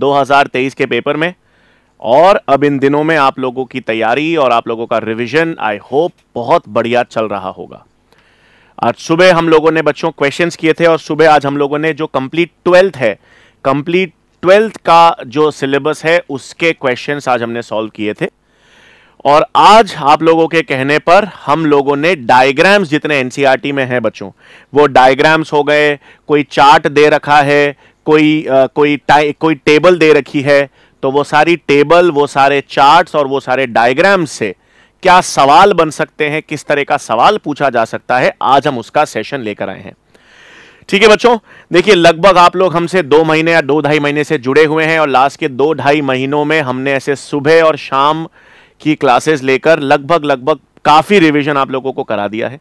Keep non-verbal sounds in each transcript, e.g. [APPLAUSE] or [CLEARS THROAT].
2023 के पेपर में और अब इन दिनों में आप लोगों की तैयारी और आप लोगों का रिवीजन आई होप बहुत बढ़िया चल रहा होगा आज सुबह हम लोगों ने बच्चों क्वेश्चंस किए थे और सुबह आज हम लोगों ने जो कंप्लीट ट्वेल्थ है कंप्लीट ट्वेल्थ का जो सिलेबस है उसके क्वेश्चंस आज हमने सॉल्व किए थे और आज आप लोगों के कहने पर हम लोगों ने डायग्राम्स जितने एनसीआरटी e में हैं बच्चों वो डायग्राम्स हो गए कोई चार्ट दे रखा है कोई आ, कोई टाइ कोई टेबल दे रखी है तो वो सारी टेबल वो सारे चार्ट्स और वो सारे डायग्राम से क्या सवाल बन सकते हैं किस तरह का सवाल पूछा जा सकता है आज हम उसका सेशन लेकर आए हैं ठीक है बच्चों देखिए लगभग आप लोग हमसे दो महीने या दो ढाई महीने से जुड़े हुए हैं और लास्ट के दो ढाई महीनों में हमने ऐसे सुबह और शाम की क्लासेस लेकर लगभग लगभग काफ़ी रिवीजन आप लोगों को करा दिया है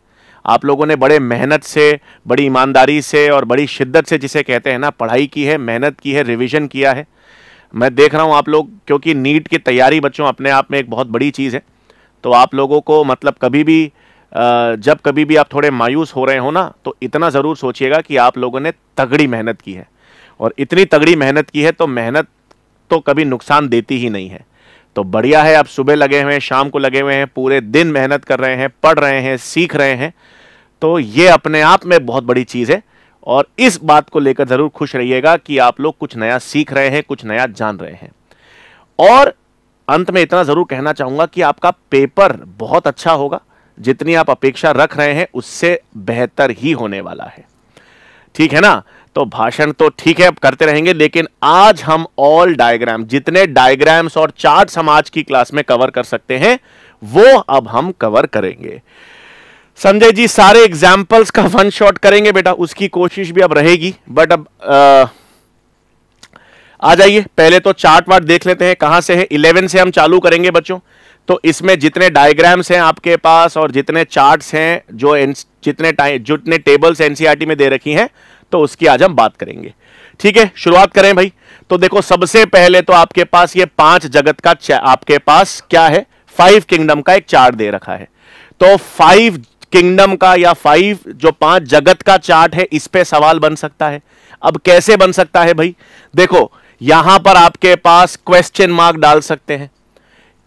आप लोगों ने बड़े मेहनत से बड़ी ईमानदारी से और बड़ी शिद्दत से जिसे कहते हैं ना पढ़ाई की है मेहनत की है रिविज़न किया है मैं देख रहा हूँ आप लोग क्योंकि नीट की तैयारी बच्चों अपने आप में एक बहुत बड़ी चीज़ है तो आप लोगों को मतलब कभी भी जब कभी भी आप थोड़े मायूस हो रहे हो ना तो इतना ज़रूर सोचिएगा कि आप लोगों ने तगड़ी मेहनत की है और इतनी तगड़ी मेहनत की है तो मेहनत तो कभी नुकसान देती ही नहीं है तो बढ़िया है आप सुबह लगे हुए हैं शाम को लगे हुए हैं पूरे दिन मेहनत कर रहे हैं पढ़ रहे हैं सीख रहे हैं तो ये अपने आप में बहुत बड़ी चीज़ है और इस बात को लेकर ज़रूर खुश रहिएगा कि आप लोग कुछ नया सीख रहे हैं कुछ नया जान रहे हैं और अंत में इतना ज़रूर कहना चाहूंगा कि आपका पेपर बहुत अच्छा होगा जितनी आप अपेक्षा रख रहे हैं उससे बेहतर ही होने वाला है ठीक है ना तो भाषण तो ठीक है करते रहेंगे लेकिन आज हम ऑल डायग्राम जितने डायग्राम्स और चार्ट हम की क्लास में कवर कर सकते हैं वो अब हम कवर करेंगे संजय जी सारे एग्जाम्पल्स का वन शॉट करेंगे बेटा उसकी कोशिश भी अब रहेगी बट अब आ, आ जाइए पहले तो चार्ट वार्ट देख लेते हैं कहां से है इलेवन से हम चालू करेंगे बच्चों तो इसमें जितने डायग्राम्स हैं आपके पास और जितने चार्ट्स हैं जो जितने टाइम जितने टेबल्स एनसीईआरटी e में दे रखी हैं तो उसकी आज हम बात करेंगे ठीक है शुरुआत करें भाई तो देखो सबसे पहले तो आपके पास ये पांच जगत का आपके पास क्या है फाइव किंगडम का एक चार्ट दे रखा है तो फाइव किंगडम का या फाइव जो पांच जगत का चार्ट है इस पे सवाल बन सकता है अब कैसे बन सकता है भाई देखो यहां पर आपके पास क्वेश्चन मार्क डाल सकते हैं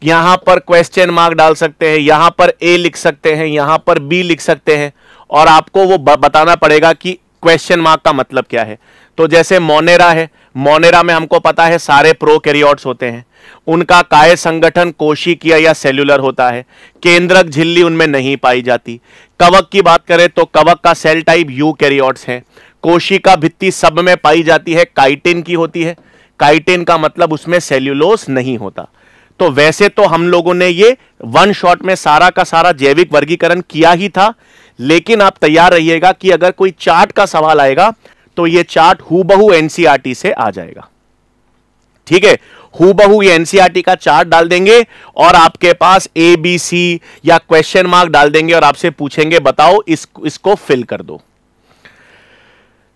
यहां पर क्वेश्चन मार्क डाल सकते हैं यहां पर ए लिख सकते हैं यहां पर बी लिख सकते हैं और आपको वो बताना पड़ेगा कि क्वेश्चन मार्क का मतलब क्या है तो जैसे मोनेरा है मोनेरा में हमको पता है सारे प्रो होते हैं उनका काय संगठन कोशिकीय या सेल्युलर होता है केंद्रक झिल्ली उनमें नहीं पाई जाती कवक की बात करें तो कवक का सेल टाइप यू कैरियोट्स है कोशिका भित्ति सब में पाई जाती है काइटिन की होती है काइटिन का मतलब उसमें सेल्यूलोस नहीं होता तो वैसे तो हम लोगों ने ये वन शॉट में सारा का सारा जैविक वर्गीकरण किया ही था लेकिन आप तैयार रहिएगा कि अगर कोई चार्ट का सवाल आएगा तो ये चार्ट हु एनसीआरटी से आ जाएगा ठीक है हु ये एनसीआरटी का चार्ट डाल देंगे और आपके पास ए बी सी या क्वेश्चन मार्क डाल देंगे और आपसे पूछेंगे बताओ इस, इसको फिल कर दो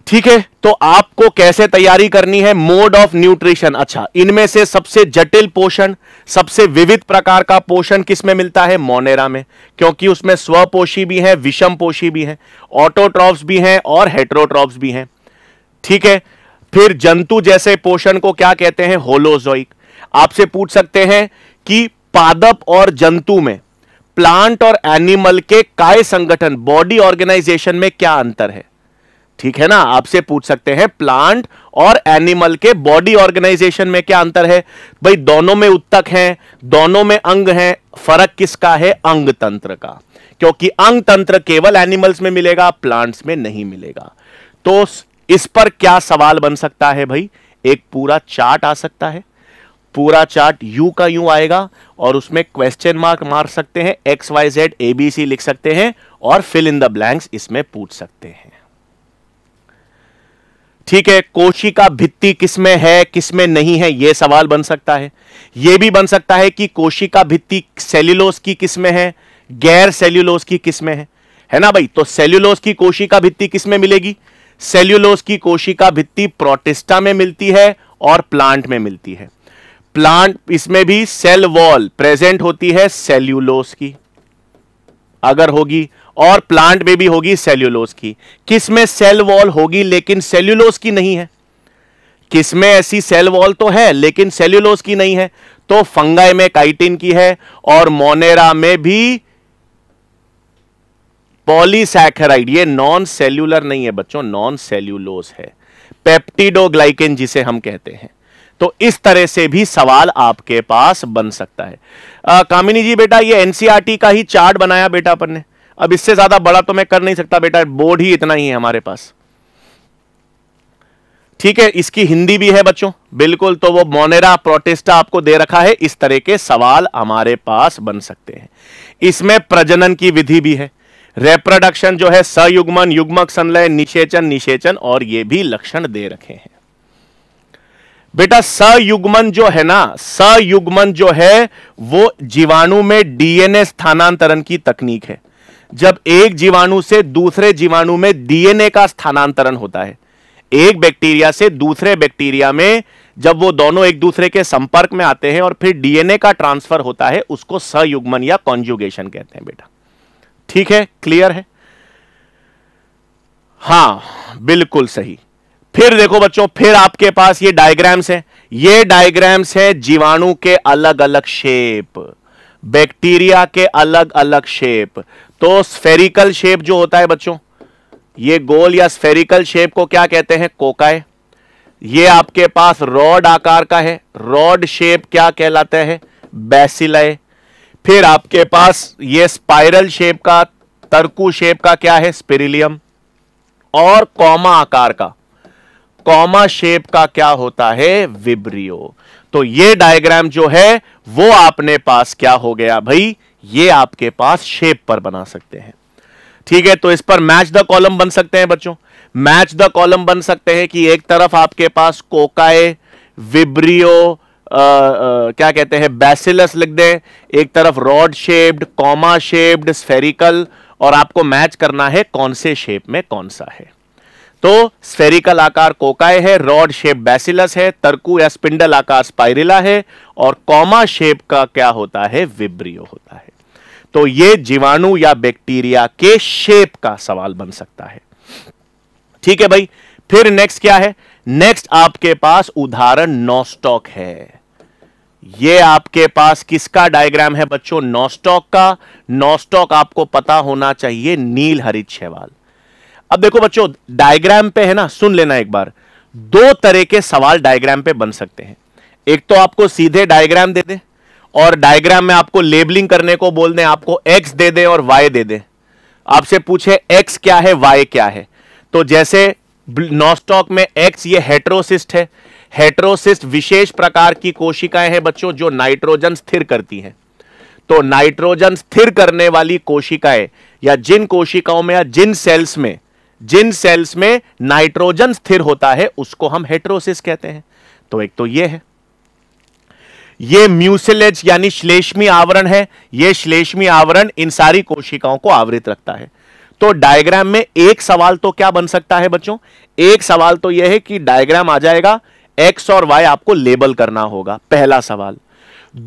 ठीक है तो आपको कैसे तैयारी करनी है मोड ऑफ न्यूट्रिशन अच्छा इनमें से सबसे जटिल पोषण सबसे विविध प्रकार का पोषण किसमें मिलता है मोनेरा में क्योंकि उसमें स्वपोषी भी हैं विषम पोषी भी हैं ऑटोट्रॉप्स भी हैं और हेट्रोट्रॉप्स भी हैं ठीक है फिर जंतु जैसे पोषण को क्या कहते हैं होलोजोइक आपसे पूछ सकते हैं कि पादप और जंतु में प्लांट और एनिमल के काय संगठन बॉडी ऑर्गेनाइजेशन में क्या अंतर है ठीक है ना आपसे पूछ सकते हैं प्लांट और एनिमल के बॉडी ऑर्गेनाइजेशन में क्या अंतर है भाई दोनों में उत्तक हैं दोनों में अंग हैं फर्क किसका है अंग तंत्र का क्योंकि अंग तंत्र केवल एनिमल्स में मिलेगा प्लांट्स में नहीं मिलेगा तो इस पर क्या सवाल बन सकता है भाई एक पूरा चार्ट आ सकता है पूरा चार्ट यू का यू आएगा और उसमें क्वेश्चन मार्क मार सकते हैं एक्स वाई जेड एबीसी लिख सकते हैं और फिल इन द ब्लैंक्स इसमें पूछ सकते हैं ठीक है कोशिका भित्ति किसमें है किसमें नहीं है यह सवाल बन सकता है यह भी बन सकता है कि कोशिका भित्ति सेल्यूलोस की किसमें है गैर सेल्यूलोस की किसमें है है ना भाई तो सेल्यूलोस की कोशिका भित्ति किसमें मिलेगी सेल्यूलोस की कोशिका भित्ति प्रोटिस्टा में मिलती है और प्लांट में मिलती है प्लांट इसमें भी सेल वॉल प्रेजेंट होती है सेल्यूलोस की अगर होगी और प्लांट में भी होगी सेल्यूलोज की किस में सेल वॉल होगी लेकिन सेल्यूलोज की नहीं है किस में ऐसी सेल वॉल तो है लेकिन सेल्यूलोज की नहीं है तो फंगाई में काइटिन की है और मोनेरा में भी पॉलीसैकेराइड ये नॉन सेल्यूलर नहीं है बच्चों नॉन सेल्यूलोज है पेप्टिडोग्लाइकेन जिसे हम कहते हैं तो इस तरह से भी सवाल आपके पास बन सकता है आ, कामिनी जी बेटा ये एनसीआरटी e का ही चार्ट बनाया बेटा अपन ने अब इससे ज्यादा बड़ा तो मैं कर नहीं सकता बेटा बोर्ड ही इतना ही है हमारे पास ठीक है इसकी हिंदी भी है बच्चों बिल्कुल तो वो मोनेरा प्रोटेस्टा आपको दे रखा है इस तरह के सवाल हमारे पास बन सकते हैं इसमें प्रजनन की विधि भी है रेप्रोडक्शन जो है सयुग्मन युग्मक संलय निषेचन निषेचन और ये भी लक्षण दे रखे हैं बेटा सयुग्मन जो है ना सयुग्मन जो है वो जीवाणु में डीएनए स्थानांतरण की तकनीक है जब एक जीवाणु से दूसरे जीवाणु में डीएनए का स्थानांतरण होता है एक बैक्टीरिया से दूसरे बैक्टीरिया में जब वो दोनों एक दूसरे के संपर्क में आते हैं और फिर डीएनए का ट्रांसफर होता है उसको सयुग्मन या कॉन्जुगेशन कहते हैं बेटा ठीक है क्लियर है हां बिल्कुल सही फिर देखो बच्चों फिर आपके पास ये डायग्राम्स हैं ये डायग्राम्स हैं जीवाणु के अलग अलग शेप बैक्टीरिया के अलग अलग शेप तो स्फेरिकल शेप जो होता है बच्चों ये गोल या स्फेरिकल शेप को क्या कहते हैं कोकाय ये आपके पास रॉड आकार का है रॉड शेप क्या कहलाते हैं बेसिलय फिर आपके पास ये स्पाइरल शेप का तरकू शेप का क्या है स्पिरिलियम और कॉमा आकार का कॉमा शेप का क्या होता है विब्रियो तो ये डायग्राम जो है वो आपने पास क्या हो गया भाई ये आपके पास शेप पर बना सकते हैं ठीक है तो इस पर मैच द कॉलम बन सकते हैं बच्चों मैच द कॉलम बन सकते हैं कि एक तरफ आपके पास कोकाए विब्रियो आ, आ, क्या कहते हैं बेसिलस लिख दें एक तरफ rod shaped comma shaped spherical और आपको मैच करना है कौन से शेप में कौन सा है तो स्फेरिकल आकार कोकाय है रॉड शेप बैसिलस है तरकू या स्पिंडल आकार स्पाइरिला है और कॉमा शेप का क्या होता है विब्रियो होता है तो ये जीवाणु या बैक्टीरिया के शेप का सवाल बन सकता है ठीक है भाई फिर नेक्स्ट क्या है नेक्स्ट आपके पास उदाहरण नोस्टॉक है ये आपके पास किसका डायग्राम है बच्चों नोस्टॉक का नोस्टॉक आपको पता होना चाहिए नील हरित शैवाल अब देखो बच्चों डायग्राम पे है ना सुन लेना एक बार दो तरह के सवाल डायग्राम पे बन सकते हैं एक तो आपको सीधे डायग्राम दे दे और डायग्राम में आपको लेबलिंग करने को बोल दें आपको एक्स दे दे और वाई दे दे आपसे पूछे एक्स क्या है वाई क्या है तो जैसे नॉस्टॉक में एक्स ये हेट्रोसिस्ट है हेट्रोसिस्ट विशेष प्रकार की कोशिकाएं हैं बच्चों जो नाइट्रोजन स्थिर करती हैं तो नाइट्रोजन स्थिर करने वाली कोशिकाएं या जिन कोशिकाओं में या जिन सेल्स में जिन सेल्स में नाइट्रोजन स्थिर होता है उसको हम हेट्रोसिस कहते हैं तो एक तो यह है यह म्यूसिलेज यानी श्लेष्मी आवरण है यह श्लेष्मी आवरण इन सारी कोशिकाओं को आवृत रखता है तो डायग्राम में एक सवाल तो क्या बन सकता है बच्चों एक सवाल तो यह है कि डायग्राम आ जाएगा एक्स और वाई आपको लेबल करना होगा पहला सवाल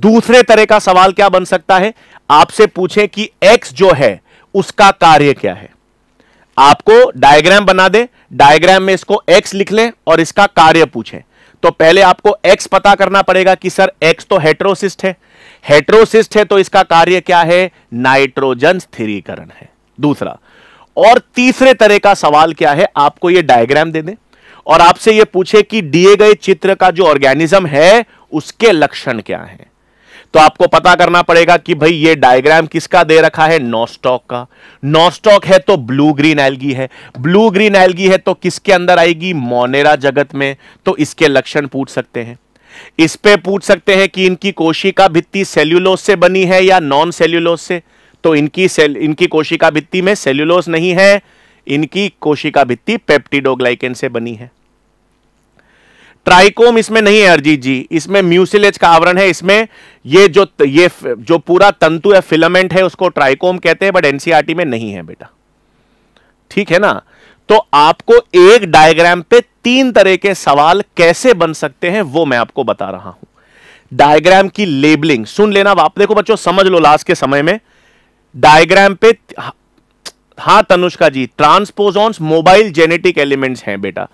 दूसरे तरह का सवाल क्या बन सकता है आपसे पूछें कि एक्स जो है उसका कार्य क्या है आपको डायग्राम बना दे डायग्राम में इसको एक्स लिख लें और इसका कार्य पूछे तो पहले आपको एक्स पता करना पड़ेगा कि सर एक्स तो हेट्रोसिस्ट है हेट्रोसिस्ट है तो इसका कार्य क्या है नाइट्रोजन स्थिरीकरण है दूसरा और तीसरे तरह का सवाल क्या है आपको यह डायग्राम दे दें और आपसे यह पूछे कि दिए गए चित्र का जो ऑर्गेनिज्म है उसके लक्षण क्या हैं तो आपको पता करना पड़ेगा कि भाई ये डायग्राम किसका दे रखा है नॉस्टॉक का नॉस्टॉक है तो ब्लू ग्रीन एल्गी है ब्लू ग्रीन एल्गी है तो किसके अंदर आएगी मोनेरा जगत में तो इसके लक्षण पूछ सकते हैं इस पे पूछ सकते हैं कि इनकी कोशिका भित्ति सेल्यूलोस से बनी है या नॉन सेल्यूलोस से तो इनकी सेल इनकी कोशिका भित्ति में सेल्यूलोस नहीं है इनकी कोशिका भित्ति पेप्टिडोग्लाइकेन से बनी है ट्राइकोम इसमें नहीं है अरजीत जी इसमें म्यूसिलेज का आवरण है इसमें ये जो ये जो पूरा तंतु या फिलामेंट है उसको ट्राइकोम कहते हैं बट एनसीआरटी में नहीं है बेटा ठीक है ना तो आपको एक डायग्राम पे तीन तरह के सवाल कैसे बन सकते हैं वो मैं आपको बता रहा हूं डायग्राम की लेबलिंग सुन लेना आप देखो बच्चों समझ लो लास्ट के समय में डायग्राम पे हा हाँ Tanushka ji transposons mobile genetic elements हैं बेटा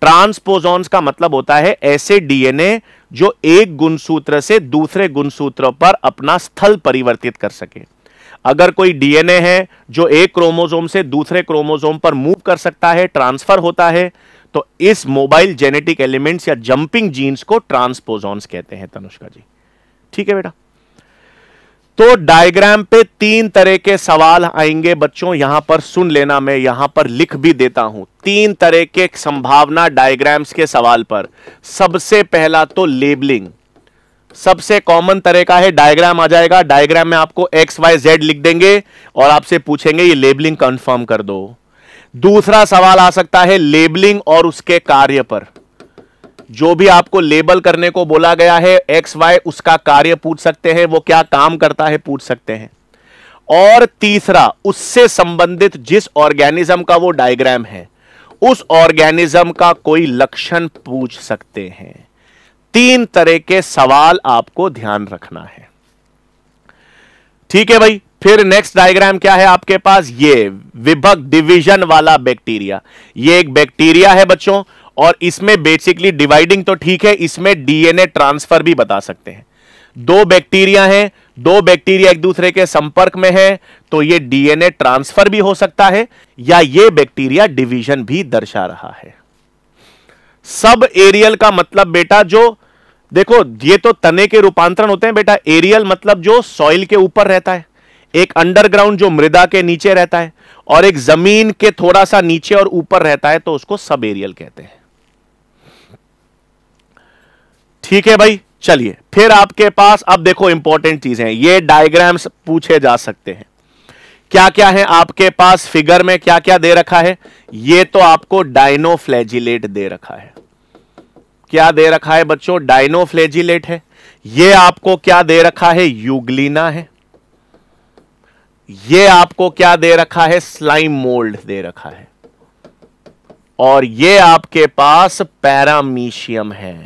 ट्रांसपोजोन का मतलब होता है ऐसे डीएनए जो एक गुणसूत्र से दूसरे गुणसूत्र पर अपना स्थल परिवर्तित कर सके अगर कोई डीएनए है जो एक क्रोमोजोम से दूसरे क्रोमोजोम पर मूव कर सकता है ट्रांसफर होता है तो इस मोबाइल जेनेटिक एलिमेंट्स या जंपिंग जीन्स को ट्रांसपोजोन्स कहते हैं तनुष्का जी ठीक है बेटा तो डायग्राम पे तीन तरह के सवाल आएंगे बच्चों यहां पर सुन लेना मैं यहां पर लिख भी देता हूं तीन तरह के संभावना डायग्राम्स के सवाल पर सबसे पहला तो लेबलिंग सबसे कॉमन तरह का है डायग्राम आ जाएगा डायग्राम में आपको एक्स वाई जेड लिख देंगे और आपसे पूछेंगे ये लेबलिंग कंफर्म कर दो दूसरा सवाल आ सकता है लेबलिंग और उसके कार्य पर जो भी आपको लेबल करने को बोला गया है एक्स वाई उसका कार्य पूछ सकते हैं वो क्या काम करता है पूछ सकते हैं और तीसरा उससे संबंधित जिस ऑर्गेनिज्म का वो डायग्राम है उस ऑर्गेनिज्म का कोई लक्षण पूछ सकते हैं तीन तरह के सवाल आपको ध्यान रखना है ठीक है भाई फिर नेक्स्ट डायग्राम क्या है आपके पास ये विभक्त डिवीजन वाला बैक्टीरिया ये एक बैक्टीरिया है बच्चों और इसमें बेसिकली डिवाइडिंग तो ठीक है इसमें डीएनए ट्रांसफर भी बता सकते हैं दो बैक्टीरिया हैं दो बैक्टीरिया एक दूसरे के संपर्क में है तो ये डीएनए ट्रांसफर भी हो सकता है या ये बैक्टीरिया डिवीजन भी दर्शा रहा है सब एरियल का मतलब बेटा जो देखो ये तो तने के रूपांतरण होते हैं बेटा एरियल मतलब जो सॉइल के ऊपर रहता है एक अंडरग्राउंड जो मृदा के नीचे रहता है और एक जमीन के थोड़ा सा नीचे और ऊपर रहता है तो उसको सब एरियल कहते हैं ठीक है भाई चलिए फिर आपके पास अब देखो इंपॉर्टेंट चीज है ये डायग्राम्स पूछे जा सकते हैं क्या क्या है आपके पास फिगर में क्या क्या दे रखा है ये तो आपको डायनोफ्लैजिलेट दे रखा है क्या दे रखा है बच्चों डायनोफ्लेजिलेट है ये आपको क्या दे रखा है यूग्लिना है ये आपको क्या दे रखा है स्लाइम मोल्ड दे रखा है और ये आपके पास पैरामीशियम है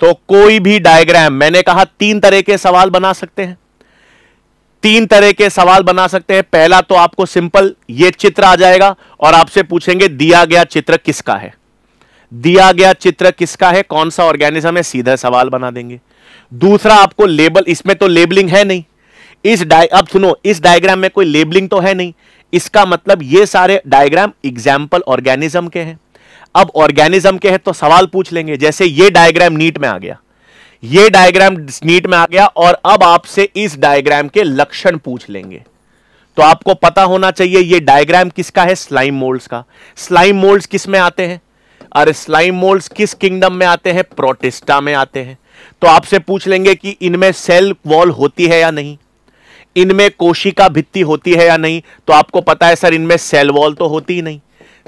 तो कोई भी डायग्राम मैंने कहा तीन तरह के सवाल बना सकते हैं तीन तरह के सवाल बना सकते हैं पहला तो आपको सिंपल ये चित्र आ जाएगा और आपसे पूछेंगे दिया गया चित्र किसका है दिया गया चित्र किसका है कौन सा ऑर्गेनिज्म है सीधा सवाल बना देंगे दूसरा आपको लेबल इसमें तो लेबलिंग है नहीं इस डाय अब सुनो इस डायग्राम में कोई लेबलिंग तो है नहीं इसका मतलब ये सारे डायग्राम एग्जाम्पल ऑर्गेनिज्म के हैं अब ऑर्गेनिज्म के हैं तो सवाल पूछ लेंगे जैसे ये डायग्राम नीट में आ गया ये डायग्राम नीट में आ गया और अब आपसे इस डायग्राम के लक्षण पूछ लेंगे तो आपको पता होना चाहिए ये डायग्राम किसका है स्लाइम मोल्ड्स का स्लाइम मोल्ड्स किस में आते हैं अरे स्लाइम मोल्ड्स किस किंगडम में आते हैं प्रोटेस्टा में आते हैं तो आपसे पूछ लेंगे कि इनमें सेल वॉल होती है या नहीं इनमें कोशिका भित्ति होती है या नहीं तो आपको पता है सर इनमें सेल वॉल तो होती ही नहीं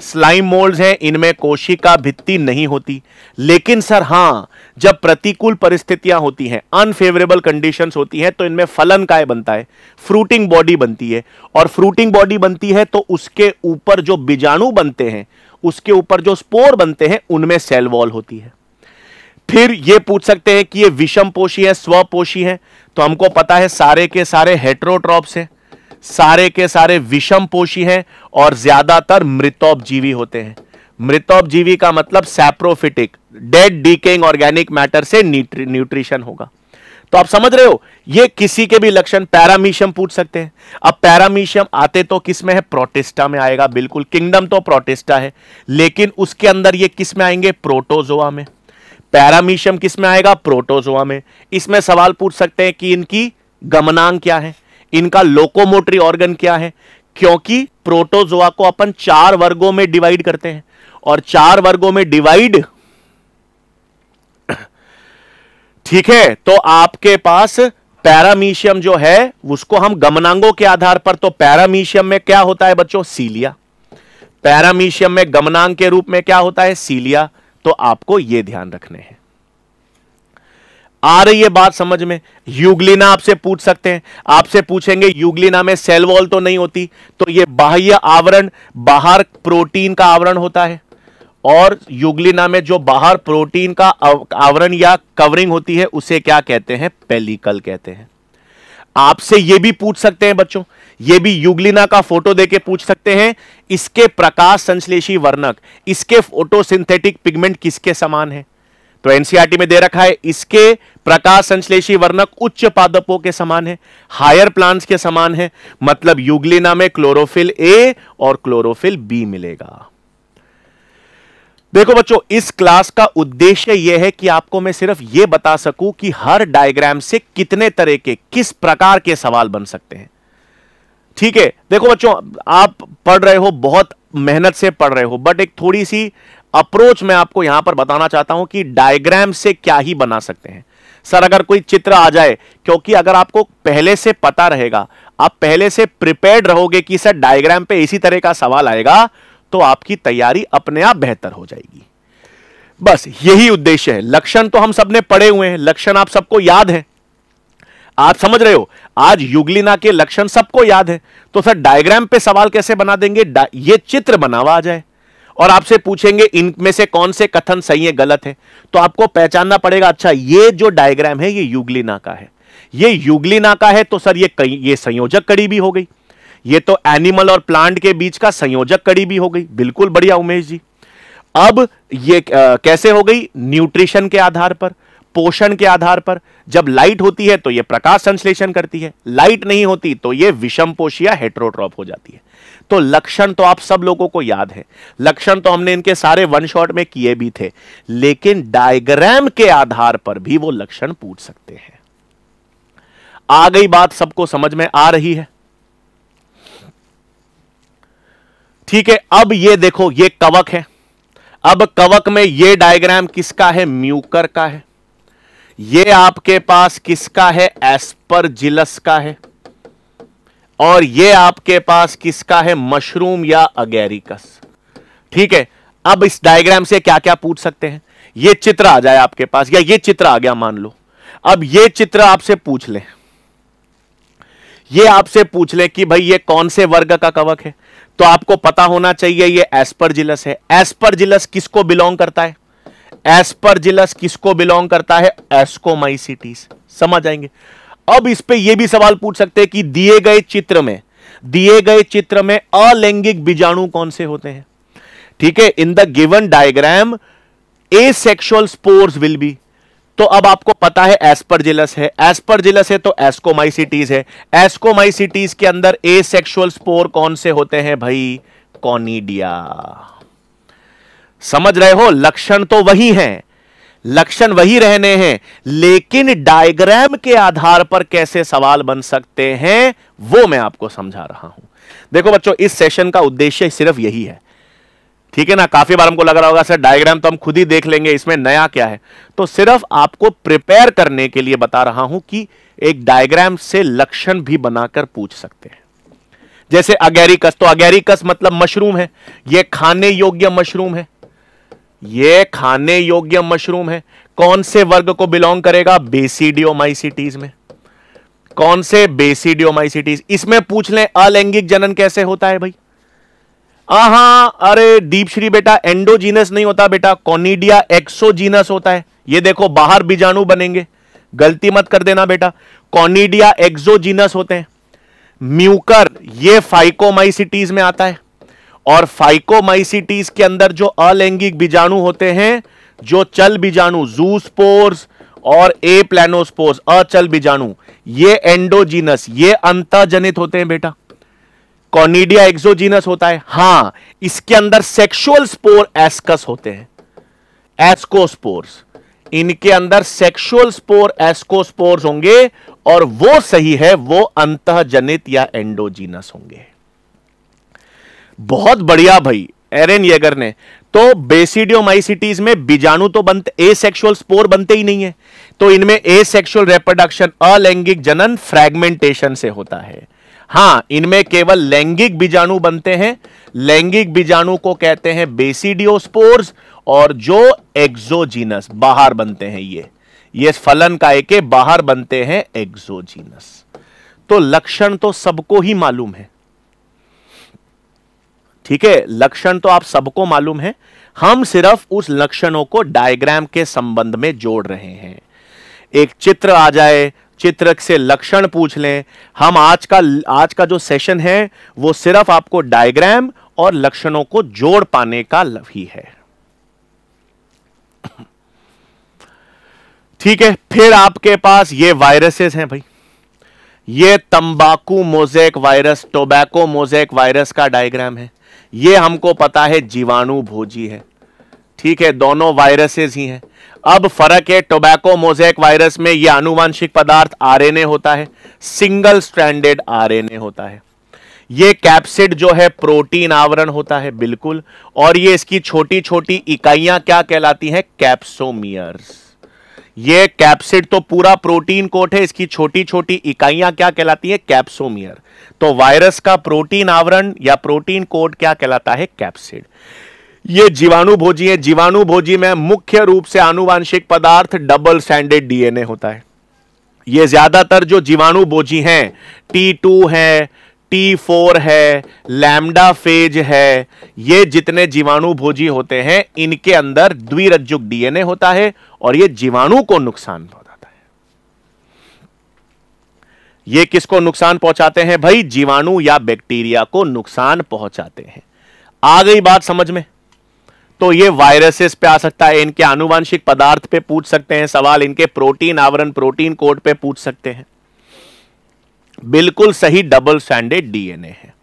स्लाइम मोल्ड्स हैं इनमें कोशिका भित्ति नहीं होती लेकिन सर हां जब प्रतिकूल परिस्थितियां होती हैं अनफेवरेबल कंडीशंस होती हैं तो इनमें फलन काय बनता है फ्रूटिंग बॉडी बनती है और फ्रूटिंग बॉडी बनती है तो उसके ऊपर जो बीजाणु बनते हैं उसके ऊपर जो स्पोर बनते हैं उनमें सेल वॉल होती है फिर ये पूछ सकते हैं कि ये विषम पोषी है स्वपोषी है तो हमको पता है सारे के सारे हेट्रोट्रॉप्स हैं सारे के सारे विषम पोषी हैं और ज्यादातर मृतोपजीवी होते हैं मृतोपजीवी का मतलब saprophytic dead decaying organic matter से न्यूट्रिशन होगा तो आप समझ रहे हो ये किसी के भी लक्षण पैरामीशियम पूछ सकते हैं अब पैरामीशियम आते तो किस में है प्रोटेस्टा में आएगा बिल्कुल किंगडम तो प्रोटेस्टा है लेकिन उसके अंदर ये किस में आएंगे प्रोटोजोआ में पैरामीशियम किस में आएगा प्रोटोजोआ में इसमें सवाल पूछ सकते हैं कि इनकी गमनांग क्या है इनका लोकोमोटरी ऑर्गन क्या है क्योंकि प्रोटोजोआ को अपन चार वर्गों में डिवाइड करते हैं और चार वर्गों में डिवाइड ठीक है तो आपके पास पैरामीशियम जो है उसको हम गमनांगों के आधार पर तो पैरामीशियम में क्या होता है बच्चों सीलिया पैरामीशियम में गमनांग के रूप में क्या होता है सीलिया तो आपको यह ध्यान रखने हैं आ रही है बात समझ में युगलिना आपसे पूछ सकते हैं आपसे पूछेंगे युगलिना में सेल वॉल तो नहीं होती तो ये बाह्य आवरण बाहर प्रोटीन का आवरण होता है और युगलिना में जो बाहर प्रोटीन का आवरण या कवरिंग होती है उसे क्या कहते हैं पेलिकल कहते हैं आपसे ये भी पूछ सकते हैं बच्चों ये भी युगलिना का फोटो देके पूछ सकते हैं इसके प्रकाश संश्लेषी वर्णक इसके फोटोसिंथेटिक पिगमेंट किसके समान है तो एनसीईआरटी में दे रखा है इसके प्रकाश संश्लेषी वर्णक उच्च पादपों के समान है हायर प्लांट्स के समान है मतलब युगलिना में क्लोरोफिल ए और क्लोरोफिल बी मिलेगा देखो बच्चों इस क्लास का उद्देश्य यह है कि आपको मैं सिर्फ यह बता सकूं कि हर डायग्राम से कितने तरह के किस प्रकार के सवाल बन सकते हैं ठीक है देखो बच्चों आप पढ़ रहे हो बहुत मेहनत से पढ़ रहे हो बट एक थोड़ी सी अप्रोच मैं आपको यहां पर बताना चाहता हूं कि डायग्राम से क्या ही बना सकते हैं सर अगर कोई चित्र आ जाए क्योंकि अगर आपको पहले से पता रहेगा आप पहले से प्रिपेयर्ड रहोगे कि सर डायग्राम पे इसी तरह का सवाल आएगा तो आपकी तैयारी अपने आप बेहतर हो जाएगी बस यही उद्देश्य है लक्षण तो हम सबने पढ़े हुए हैं लक्षण आप सबको याद है आप समझ रहे हो आज युगलिना के लक्षण सबको याद है तो सर डायग्राम पे सवाल कैसे बना देंगे ये चित्र बनावा आ जाए और आपसे पूछेंगे इनमें से कौन से कथन सही है गलत है तो आपको पहचानना पड़ेगा अच्छा ये जो डायग्राम है ये युगलिना का है ये युगलिना का है तो सर ये कई ये संयोजक कड़ी भी हो गई ये तो एनिमल और प्लांट के बीच का संयोजक कड़ी भी हो गई बिल्कुल बढ़िया उमेश जी अब ये आ, कैसे हो गई न्यूट्रिशन के आधार पर पोषण के आधार पर जब लाइट होती है तो यह प्रकाश संश्लेषण करती है लाइट नहीं होती तो यह विषम पोषिया हेट्रोट्रॉप हो जाती है तो लक्षण तो आप सब लोगों को याद है लक्षण तो हमने इनके सारे वन शॉट में किए भी थे लेकिन डायग्राम के आधार पर भी वो लक्षण पूछ सकते हैं आ गई बात सबको समझ में आ रही है ठीक है अब ये देखो ये कवक है अब कवक में ये डायग्राम किसका है म्यूकर का है ये आपके पास किसका है एस्पर जिलस का है और ये आपके पास किसका है मशरूम या अगेरिकस ठीक है अब इस डायग्राम से क्या क्या पूछ सकते हैं ये चित्र आ जाए आपके पास या ये चित्र आ गया मान लो अब ये चित्र आपसे पूछ ले ये आपसे पूछ ले कि भाई ये कौन से वर्ग का कवक है तो आपको पता होना चाहिए ये एस्परजिलस है एस्परजिलस किसको बिलोंग करता है एस्परजिलस किसको बिलोंग करता है एस्कोमाइसिटीज समझ आएंगे अब इस पे यह भी सवाल पूछ सकते हैं कि दिए गए चित्र में दिए गए चित्र में अलैंगिक बीजाणु कौन से होते हैं ठीक है in the given diagram asexual spores will be तो अब आपको पता है एस्परजिलस है एस्परजिलस है तो एस्कोमाइसिटीज है एस्कोमाइसिटीज के अंदर ए सेक्शुअल स्पोर कौन से होते हैं भाई कॉनिडिया समझ रहे हो लक्षण तो वही हैं लक्षण वही रहने हैं लेकिन डायग्राम के आधार पर कैसे सवाल बन सकते हैं वो मैं आपको समझा रहा हूं देखो बच्चों इस सेशन का उद्देश्य सिर्फ यही है ठीक है ना काफी बार हमको लग रहा होगा सर डायग्राम तो हम खुद ही देख लेंगे इसमें नया क्या है तो सिर्फ आपको प्रिपेयर करने के लिए बता रहा हूं कि एक डायग्राम से लक्षण भी बनाकर पूछ सकते हैं जैसे अगेरिकस तो अगेरिकस मतलब मशरूम है यह खाने योग्य मशरूम है ये खाने योग्य मशरूम है कौन से वर्ग को बिलोंग करेगा बेसिडियोमाइसिटीज में कौन से बेसिडियोमाइसिटीज इसमें पूछ लें अलैंगिक जनन कैसे होता है भाई आहा अरे दीपश्री बेटा एंडोजीनस नहीं होता बेटा कॉनिडिया एक्सोजीनस होता है ये देखो बाहर बीजाणु बनेंगे गलती मत कर देना बेटा कॉनिडिया एक्सोजीनस होते हैं म्यूकर ये फाइकोमाइसिटीज में आता है और फाइकोमाइसिटीज के अंदर जो अलैंगिक बीजाणु होते हैं जो चल बीजाणु जू स्पोर्स और ए प्लेनोस्पोर्स अचल बीजाणु ये एंडोजीनस ये अंतजनित होते हैं बेटा कॉनिडिया एक्सोजीनस होता है हां इसके अंदर सेक्सुअल स्पोर एस्कस होते हैं एस्कोस्पोर्स इनके अंदर सेक्सुअल स्पोर एस्कोस्पोर्स होंगे और वो सही है वो अंतजनित या एंडोजीनस होंगे बहुत बढ़िया भाई एरेन येगर ने तो बेसिडियोमाइसिटीज में बीजाणु तो बनते ए सेक्शुअल स्पोर बनते ही नहीं है तो इनमें ए सेक्शुअल रेप्रोडक्शन अलैंगिक जनन फ्रेगमेंटेशन से होता है हां इनमें केवल लैंगिक बीजाणु बनते हैं लैंगिक बीजाणु को कहते हैं बेसिडियोस्पोर्स और जो एक्सोजीनस बाहर बनते हैं ये ये फलन का एक बाहर बनते हैं एक्सोजीनस तो लक्षण तो सबको ही मालूम है ठीक है लक्षण तो आप सबको मालूम है हम सिर्फ उस लक्षणों को डायग्राम के संबंध में जोड़ रहे हैं एक चित्र आ जाए चित्र से लक्षण पूछ लें हम आज का आज का जो सेशन है वो सिर्फ आपको डायग्राम और लक्षणों को जोड़ पाने का ही है ठीक है फिर आपके पास ये वायरसेस हैं भाई ये तंबाकू mosaic virus tobacco mosaic virus का डायग्राम है ये हमको पता है जीवाणु भोजी है ठीक है दोनों वायरसेस ही हैं अब फर्क है टोबैको मोजेक वायरस में यह आनुवांशिक पदार्थ आरएनए होता है सिंगल स्ट्रैंडेड आरएनए होता है ये कैप्सिड जो है प्रोटीन आवरण होता है बिल्कुल और ये इसकी छोटी छोटी इकाइयां क्या कहलाती हैं कैप्सोमियर्स ये कैप्सिड तो पूरा प्रोटीन कोट है इसकी छोटी छोटी इकाइयां क्या कहलाती है कैप्सोमियर तो वायरस का प्रोटीन आवरण या प्रोटीन कोड क्या कहलाता है कैप्सिड ये जीवाणु भोजी है जीवाणु भोजी में मुख्य रूप से आनुवांशिक पदार्थ डबल स्टैंडर्ड डीएनए होता है ये ज्यादातर जो जीवाणु भोजी हैं टी टू है टी फोर है लैमडा फेज है ये जितने जीवाणु भोजी होते हैं इनके अंदर द्विरज्जुक डीएनए होता है और ये जीवाणु को नुकसान है ये किसको नुकसान पहुंचाते हैं भाई जीवाणु या बैक्टीरिया को नुकसान पहुंचाते हैं आ गई बात समझ में तो ये वायरसेस पे आ सकता है इनके आनुवांशिक पदार्थ पे पूछ सकते हैं सवाल इनके प्रोटीन आवरण प्रोटीन कोड पे पूछ सकते हैं बिल्कुल सही डबल स्टैंडर्ड डीएनए है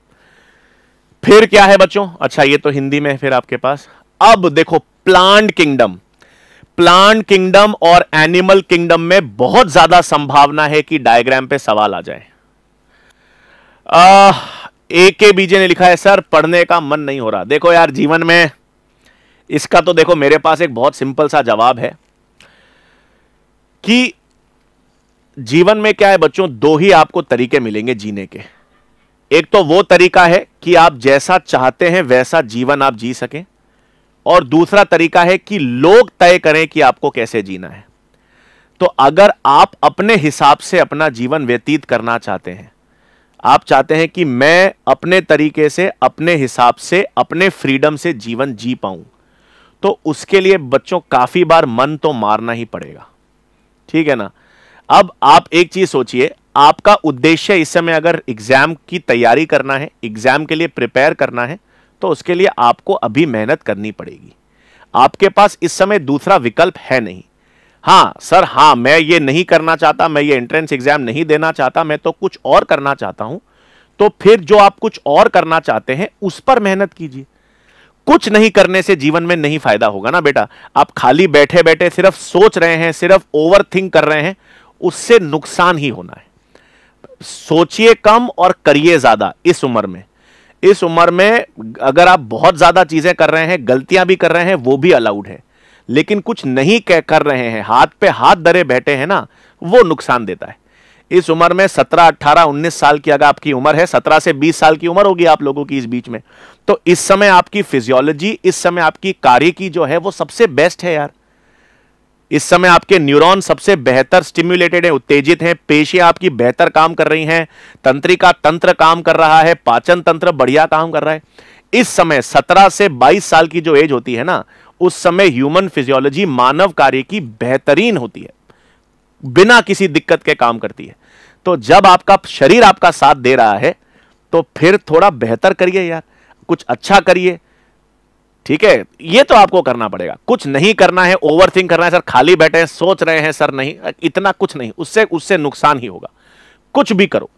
फिर क्या है बच्चों अच्छा ये तो हिंदी में है फिर आपके पास अब देखो प्लांट किंगडम प्लांट किंगडम और एनिमल किंगडम में बहुत ज्यादा संभावना है कि डायग्राम पे सवाल आ जाए ए के बीजे ने लिखा है सर पढ़ने का मन नहीं हो रहा देखो यार जीवन में इसका तो देखो मेरे पास एक बहुत सिंपल सा जवाब है कि जीवन में क्या है बच्चों दो ही आपको तरीके मिलेंगे जीने के एक तो वो तरीका है कि आप जैसा चाहते हैं वैसा जीवन आप जी सकें और दूसरा तरीका है कि लोग तय करें कि आपको कैसे जीना है तो अगर आप अपने हिसाब से अपना जीवन व्यतीत करना चाहते हैं आप चाहते हैं कि मैं अपने तरीके से अपने हिसाब से अपने फ्रीडम से जीवन जी पाऊं तो उसके लिए बच्चों काफ़ी बार मन तो मारना ही पड़ेगा ठीक है ना अब आप एक चीज़ सोचिए आपका उद्देश्य इस समय अगर एग्ज़ाम की तैयारी करना है एग्ज़ाम के लिए प्रिपेयर करना है तो उसके लिए आपको अभी मेहनत करनी पड़ेगी आपके पास इस समय दूसरा विकल्प है नहीं हाँ सर हाँ मैं ये नहीं करना चाहता मैं ये एंट्रेंस एग्जाम नहीं देना चाहता मैं तो कुछ और करना चाहता हूं तो फिर जो आप कुछ और करना चाहते हैं उस पर मेहनत कीजिए कुछ नहीं करने से जीवन में नहीं फायदा होगा ना बेटा आप खाली बैठे बैठे सिर्फ सोच रहे हैं सिर्फ ओवर थिंक कर रहे हैं उससे नुकसान ही होना है सोचिए कम और करिए ज्यादा इस उम्र में इस उम्र में अगर आप बहुत ज़्यादा चीज़ें कर रहे हैं गलतियां भी कर रहे हैं वो भी अलाउड है लेकिन कुछ नहीं कर रहे हैं हाथ पे हाथ धरे बैठे हैं ना वो नुकसान देता है इस उम्र में 17, 18, 19 साल की अगर आपकी उम्र है 17 से 20 साल की उम्र होगी आप लोगों की इस बीच में तो इस समय आपकी फिजियोलॉजी इस समय आपकी कार्य की जो है वो सबसे बेस्ट है यार इस समय आपके न्यूरॉन सबसे बेहतर स्टिम्युलेटेड है उत्तेजित हैं पेशियां आपकी बेहतर काम कर रही हैं तंत्रिका तंत्र काम कर रहा है पाचन तंत्र बढ़िया काम कर रहा है इस समय 17 से 22 साल की जो एज होती है ना उस समय ह्यूमन फिजियोलॉजी मानव कार्य की बेहतरीन होती है बिना किसी दिक्कत के काम करती है तो जब आपका शरीर आपका साथ दे रहा है तो फिर थोड़ा बेहतर करिए यार कुछ अच्छा करिए ठीक है ये तो आपको करना पड़ेगा कुछ नहीं करना है ओवर थिंक करना है सर खाली बैठे हैं सोच रहे हैं सर नहीं इतना कुछ नहीं उससे उससे नुकसान ही होगा कुछ भी करो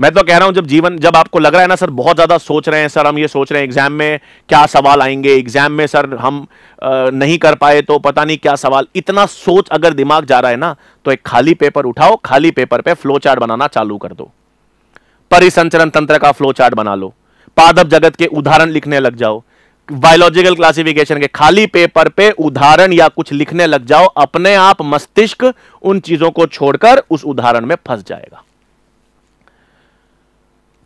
मैं तो कह रहा हूं जब जीवन जब आपको लग रहा है ना सर बहुत ज्यादा सोच रहे हैं सर हम ये सोच रहे हैं एग्जाम में क्या सवाल आएंगे एग्जाम में सर हम आ, नहीं कर पाए तो पता नहीं क्या सवाल इतना सोच अगर दिमाग जा रहा है ना तो एक खाली पेपर उठाओ खाली पेपर पे फ्लो चार्ट बनाना चालू कर दो परिसंचरण तंत्र का फ्लो चार्ट बना लो पादप जगत के उदाहरण लिखने लग जाओ बायोलॉजिकल क्लासिफिकेशन के खाली पेपर पे उदाहरण या कुछ लिखने लग जाओ अपने आप मस्तिष्क उन चीजों को छोड़कर उस उदाहरण में फंस जाएगा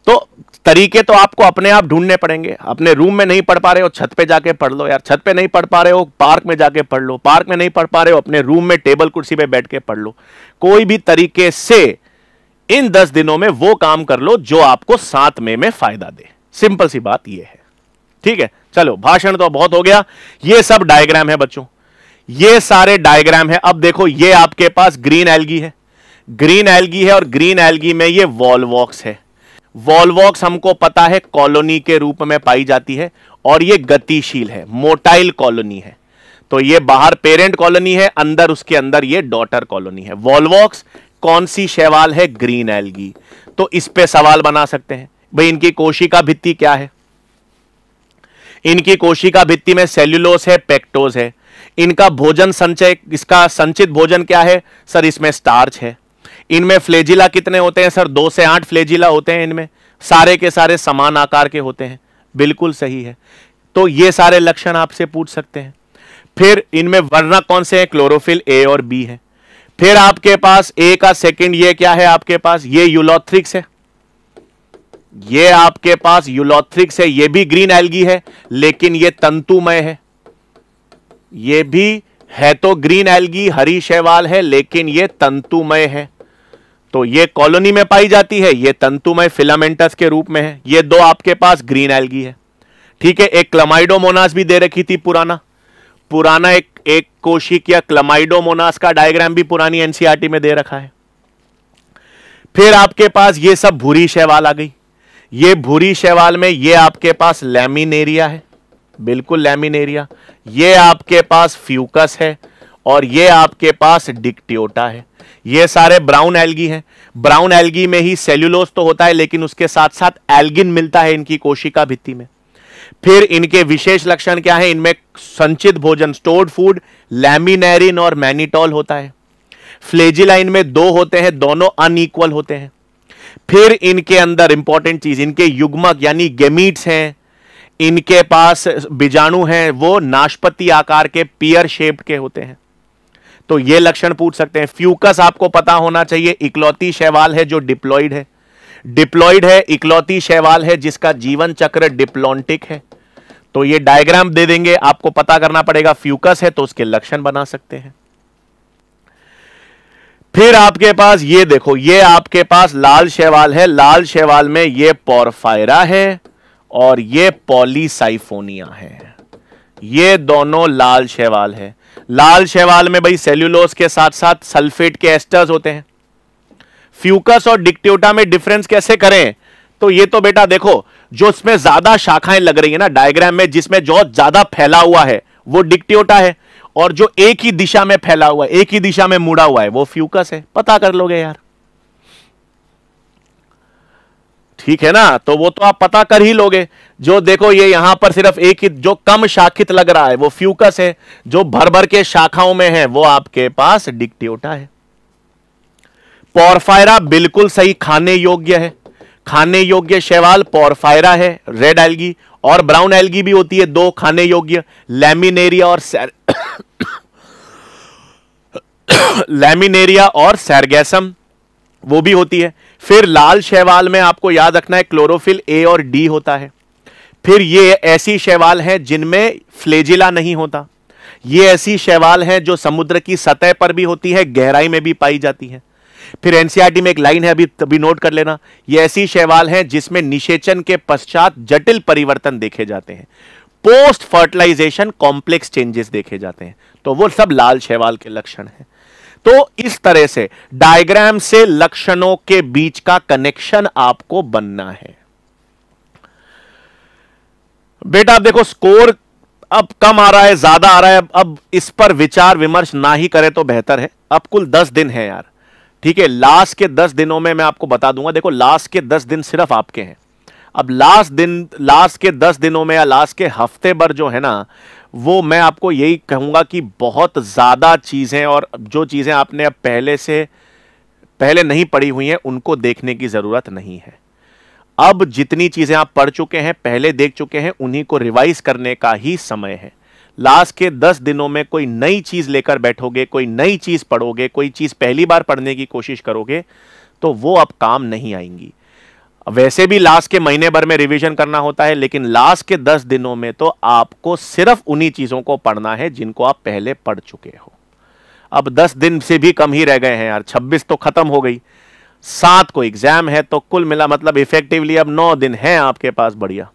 तो तरीके तो आपको अपने आप ढूंढने पड़ेंगे अपने रूम में नहीं पढ़ पा रहे हो छत पे जाके पढ़ लो यार छत पे नहीं पढ़ पा रहे हो पार्क में जाके पढ़ लो पार्क में नहीं पढ़ पा रहे हो अपने रूम में टेबल कुर्सी पे बैठ के पढ़ लो कोई भी तरीके से इन दस दिनों में वो काम कर लो जो आपको सात मई में, में फायदा दे सिंपल सी बात यह है ठीक है चलो भाषण तो बहुत हो गया ये सब डायग्राम है बच्चों ये सारे डायग्राम है अब देखो ये आपके पास ग्रीन एलगी है ग्रीन एलगी है और ग्रीन एलगी में ये वॉलवॉक्स है वॉलवॉक्स हमको पता है कॉलोनी के रूप में पाई जाती है और ये गतिशील है मोटाइल कॉलोनी है तो ये बाहर पेरेंट कॉलोनी है अंदर उसके अंदर ये डॉटर कॉलोनी है वॉलवॉक्स कौन सी शैवाल है ग्रीन एलगी तो इस पे सवाल बना सकते हैं भाई इनकी कोशिका भित्ति क्या है इनकी कोशिका भित्ति में सेल्यूलोस है पेक्टोज है इनका भोजन संचय इसका संचित भोजन क्या है सर इसमें स्टार्च है इनमें फ्लेजिला कितने होते हैं सर दो से आठ फ्लेजिला होते हैं इनमें सारे के सारे समान आकार के होते हैं बिल्कुल सही है तो ये सारे लक्षण आपसे पूछ सकते हैं फिर इनमें वर्णक कौन से हैं क्लोरोफिल ए और बी है फिर आपके पास ए का सेकंड ये क्या है आपके पास ये यूलोथ्रिक्स है ये आपके पास यूलोथ्रिक्स है ये भी ग्रीन एल्गी है लेकिन ये तंतुमय है ये भी है तो ग्रीन एल्गी हरी शैवाल है लेकिन ये तंतुमय है तो ये कॉलोनी में पाई जाती है ये तंतुमय फिलामेंटस के रूप में है ये दो आपके पास ग्रीन एल्गी है ठीक है एक क्लमाइडोमोनास भी दे रखी थी पुराना पुराना एक एक कोशिक या क्लमाइडोमोनास का डायग्राम भी पुरानी एनसीआरटी में दे रखा है फिर आपके पास ये सब भूरी शैवाल आ गई ये भूरी शैवाल में ये आपके पास लेमिन एरिया है बिल्कुल लेमिन एरिया ये आपके पास फ्यूकस है और ये आपके पास डिक्टियोटा है ये सारे ब्राउन एल्गी हैं ब्राउन एल्गी में ही सेल्यूलोस तो होता है लेकिन उसके साथ साथ एल्गिन मिलता है इनकी कोशिका भित्ति में फिर इनके विशेष लक्षण क्या है इनमें संचित भोजन स्टोर्ड फूड लैमिनेरिन और मैनिटॉल होता है फ्लेजिलाइन में दो होते हैं दोनों अनइक्वल होते हैं फिर इनके अंदर इंपॉर्टेंट चीज इनके युग्मक यानी गेमीट्स हैं इनके पास बीजाणु हैं वो नाशपति आकार के पियर शेप के होते हैं तो ये लक्षण पूछ सकते हैं फ्यूकस आपको पता होना चाहिए इकलौती शैवाल है जो डिप्लॉइड है डिप्लॉइड है इकलौती शैवाल है जिसका जीवन चक्र डिप्लॉन्टिक है तो ये डायग्राम दे देंगे आपको पता करना पड़ेगा फ्यूकस है तो उसके लक्षण बना सकते हैं फिर आपके पास ये देखो ये आपके पास लाल शैवाल है लाल शैवाल में ये पोरफायरा है और ये पॉलीसाइफोनिया है ये दोनों लाल शैवाल है लाल शैवाल में भाई सेल्यूलोस के साथ साथ सल्फेट के एस्टर्स होते हैं फ्यूकस और डिक्टोटा में डिफरेंस कैसे करें तो ये तो बेटा देखो जो इसमें ज्यादा शाखाएं लग रही है ना डायग्राम में जिसमें जो ज्यादा फैला हुआ है वो डिक्टोटा है और जो एक ही दिशा में फैला हुआ है एक ही दिशा में मुड़ा हुआ है वो फ्यूकस है पता कर लोगे यार ठीक है ना तो वो तो आप पता कर ही लोगे जो देखो ये यहां पर सिर्फ एक ही जो कम शाखित लग रहा है वो फ्यूकस है जो भर भर के शाखाओं में है वो आपके पास डिक्टियोटा है पोरफायरा बिल्कुल सही खाने योग्य है खाने योग्य शैवाल पोरफायरा है रेड एल्गी और ब्राउन एल्गी भी होती है दो खाने योग्य लेमिनेरिया और सैर... लेमिनेरिया और सैरगैसम वो भी होती है फिर लाल शैवाल में आपको याद रखना है क्लोरोफिल ए और डी होता है फिर ये ऐसी शैवाल हैं जिनमें फ्लेजिला नहीं होता ये ऐसी शैवाल हैं जो समुद्र की सतह पर भी होती है गहराई में भी पाई जाती है फिर एनसीईआरटी में एक लाइन है अभी तभी नोट कर लेना ये ऐसी शैवाल हैं जिसमें निषेचन के पश्चात जटिल परिवर्तन देखे जाते हैं पोस्ट फर्टिलाइजेशन कॉम्प्लेक्स चेंजेस देखे जाते हैं तो वो सब लाल शैवाल के लक्षण हैं तो इस तरह से डायग्राम से लक्षणों के बीच का कनेक्शन आपको बनना है बेटा आप देखो स्कोर अब कम आ रहा है ज्यादा आ रहा है अब इस पर विचार विमर्श ना ही करें तो बेहतर है अब कुल दस दिन है यार ठीक है लास्ट के दस दिनों में मैं आपको बता दूंगा देखो लास्ट के दस दिन सिर्फ आपके हैं अब लास्ट दिन लास्ट के दस दिनों में या लास्ट के हफ्ते भर जो है ना वो मैं आपको यही कहूंगा कि बहुत ज़्यादा चीज़ें और जो चीज़ें आपने अब पहले से पहले नहीं पढ़ी हुई हैं उनको देखने की ज़रूरत नहीं है अब जितनी चीज़ें आप पढ़ चुके हैं पहले देख चुके हैं उन्हीं को रिवाइज करने का ही समय है लास्ट के दस दिनों में कोई नई चीज़ लेकर बैठोगे कोई नई चीज़ पढ़ोगे कोई चीज़ पहली बार पढ़ने की कोशिश करोगे तो वो अब काम नहीं आएंगी वैसे भी लास्ट के महीने भर में रिवीजन करना होता है लेकिन लास्ट के दस दिनों में तो आपको सिर्फ उन्हीं चीज़ों को पढ़ना है जिनको आप पहले पढ़ चुके हो अब दस दिन से भी कम ही रह गए हैं यार छब्बीस तो ख़त्म हो गई सात को एग्जाम है तो कुल मिला मतलब इफेक्टिवली अब नौ दिन हैं आपके पास बढ़िया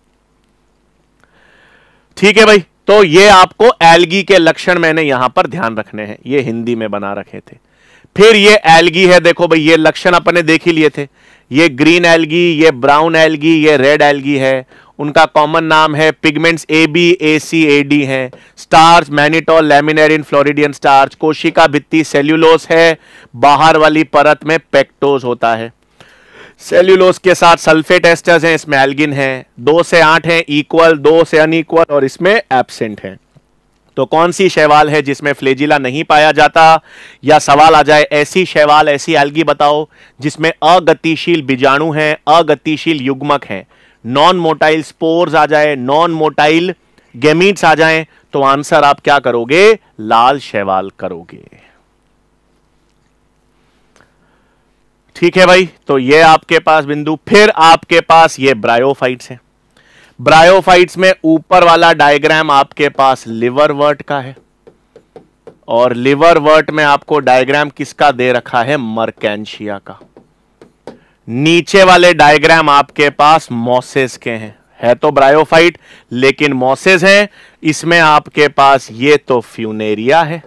ठीक है भाई तो ये आपको एल्गी के लक्षण मैंने यहां पर ध्यान रखने हैं ये हिंदी में बना रखे थे फिर ये एल्गी है देखो भाई ये लक्षण अपने देख ही लिए थे ये ग्रीन एल्गी ये ब्राउन एलगी ये रेड एल्गी है उनका कॉमन नाम है pigments A B A C A D है starch mannitol laminarin floridean starch कोशिका भित्ती सेल्यूलोस है बाहर वाली परत में पेक्टोज होता है सेल्यूलोस के साथ सल्फेट एस्टर्स हैं इसमें एल्गिन है दो से आठ हैं इक्वल दो से अनइक्वल और इसमें एबसेंट है तो कौन सी शैवाल है जिसमें फ्लेजिला नहीं पाया जाता या सवाल आ जाए ऐसी शैवाल ऐसी एल्गी बताओ जिसमें अगतिशील बीजाणु हैं अगतिशील युग्मक हैं नॉन मोटाइल स्पोर्स आ जाए नॉन मोटाइल गेमीट्स आ जाए तो आंसर आप क्या करोगे लाल शैवाल करोगे ठीक है भाई तो ये आपके पास बिंदु फिर आपके पास ये ब्रायोफाइट्स हैं ब्रायोफाइट्स में ऊपर वाला डायग्राम आपके पास लिवर वर्ट का है और लिवर वर्ट में आपको डायग्राम किसका दे रखा है मर्कैंशिया का नीचे वाले डायग्राम आपके पास मोसेस के हैं है तो ब्रायोफाइट लेकिन मोसेस हैं इसमें आपके पास ये तो फ्यूनेरिया है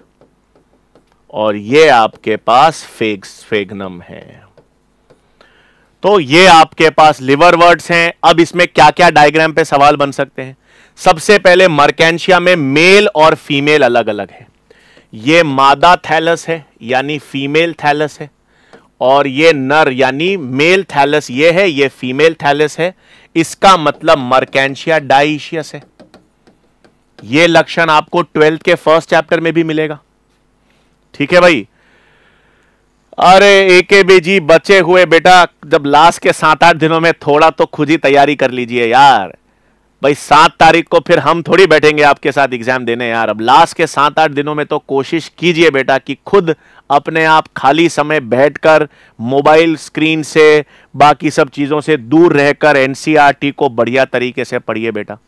और ये आपके पास फेग्स फेगनम है तो ये आपके पास लिवर वर्ड्स हैं अब इसमें क्या क्या डायग्राम पे सवाल बन सकते हैं सबसे पहले मर्केंशिया में मेल और फीमेल अलग अलग है ये मादा थैलस है यानी फीमेल थैलस है और ये नर यानी मेल थैलस ये है ये फीमेल थैलस है इसका मतलब मर्केंशिया डाइशियस है ये लक्षण आपको ट्वेल्थ के फर्स्ट चैप्टर में भी मिलेगा ठीक है भाई अरे बी जी बचे हुए बेटा जब लास्ट के सात आठ दिनों में थोड़ा तो खुद ही तैयारी कर लीजिए यार भाई सात तारीख को फिर हम थोड़ी बैठेंगे आपके साथ एग्जाम देने यार अब लास्ट के सात आठ दिनों में तो कोशिश कीजिए बेटा कि खुद अपने आप खाली समय बैठकर मोबाइल स्क्रीन से बाकी सब चीज़ों से दूर रहकर एनसीईआरटी e को बढ़िया तरीके से पढ़िए बेटा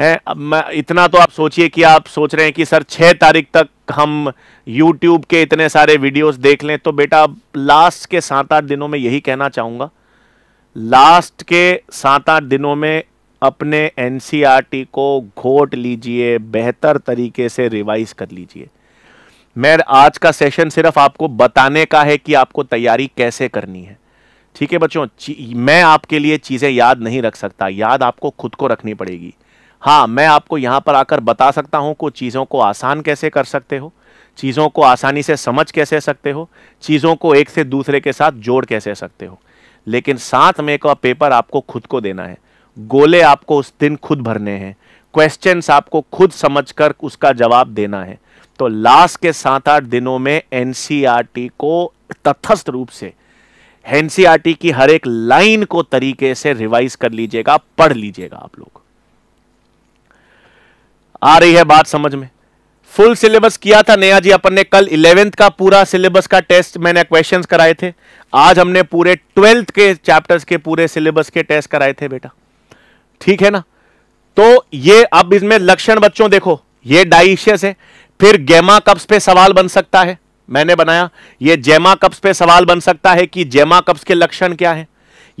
है मैं इतना तो आप सोचिए कि आप सोच रहे हैं कि सर छः तारीख तक हम यूट्यूब के इतने सारे वीडियोस देख लें तो बेटा लास्ट के सात आठ दिनों में यही कहना चाहूँगा लास्ट के सात आठ दिनों में अपने एन e को घोट लीजिए बेहतर तरीके से रिवाइज कर लीजिए मैं आज का सेशन सिर्फ आपको बताने का है कि आपको तैयारी कैसे करनी है ठीक है बच्चों मैं आपके लिए चीज़ें याद नहीं रख सकता याद आपको खुद को रखनी पड़ेगी हाँ मैं आपको यहाँ पर आकर बता सकता हूँ कुछ चीज़ों को आसान कैसे कर सकते हो चीज़ों को आसानी से समझ कैसे सकते हो चीज़ों को एक से दूसरे के साथ जोड़ कैसे सकते हो लेकिन साथ में का पेपर आपको खुद को देना है गोले आपको उस दिन खुद भरने हैं क्वेश्चंस आपको खुद समझकर उसका जवाब देना है तो लास्ट के सात आठ दिनों में एन e को तथस्थ रूप से एन e की हर एक लाइन को तरीके से रिवाइज कर लीजिएगा पढ़ लीजिएगा आप लोग आ रही है बात समझ में फुल सिलेबस किया था नया जी अपन ने कल इलेवेंथ का पूरा सिलेबस का टेस्ट मैंने क्वेश्चंस कराए थे आज हमने पूरे ट्वेल्थ के चैप्टर्स के पूरे सिलेबस के टेस्ट कराए थे बेटा ठीक है ना तो ये अब इसमें लक्षण बच्चों देखो ये डाइशियस है फिर गेमा कप्स पे सवाल बन सकता है मैंने बनाया ये जेमा कप्स पे सवाल बन सकता है कि जेमा कप्स के लक्षण क्या है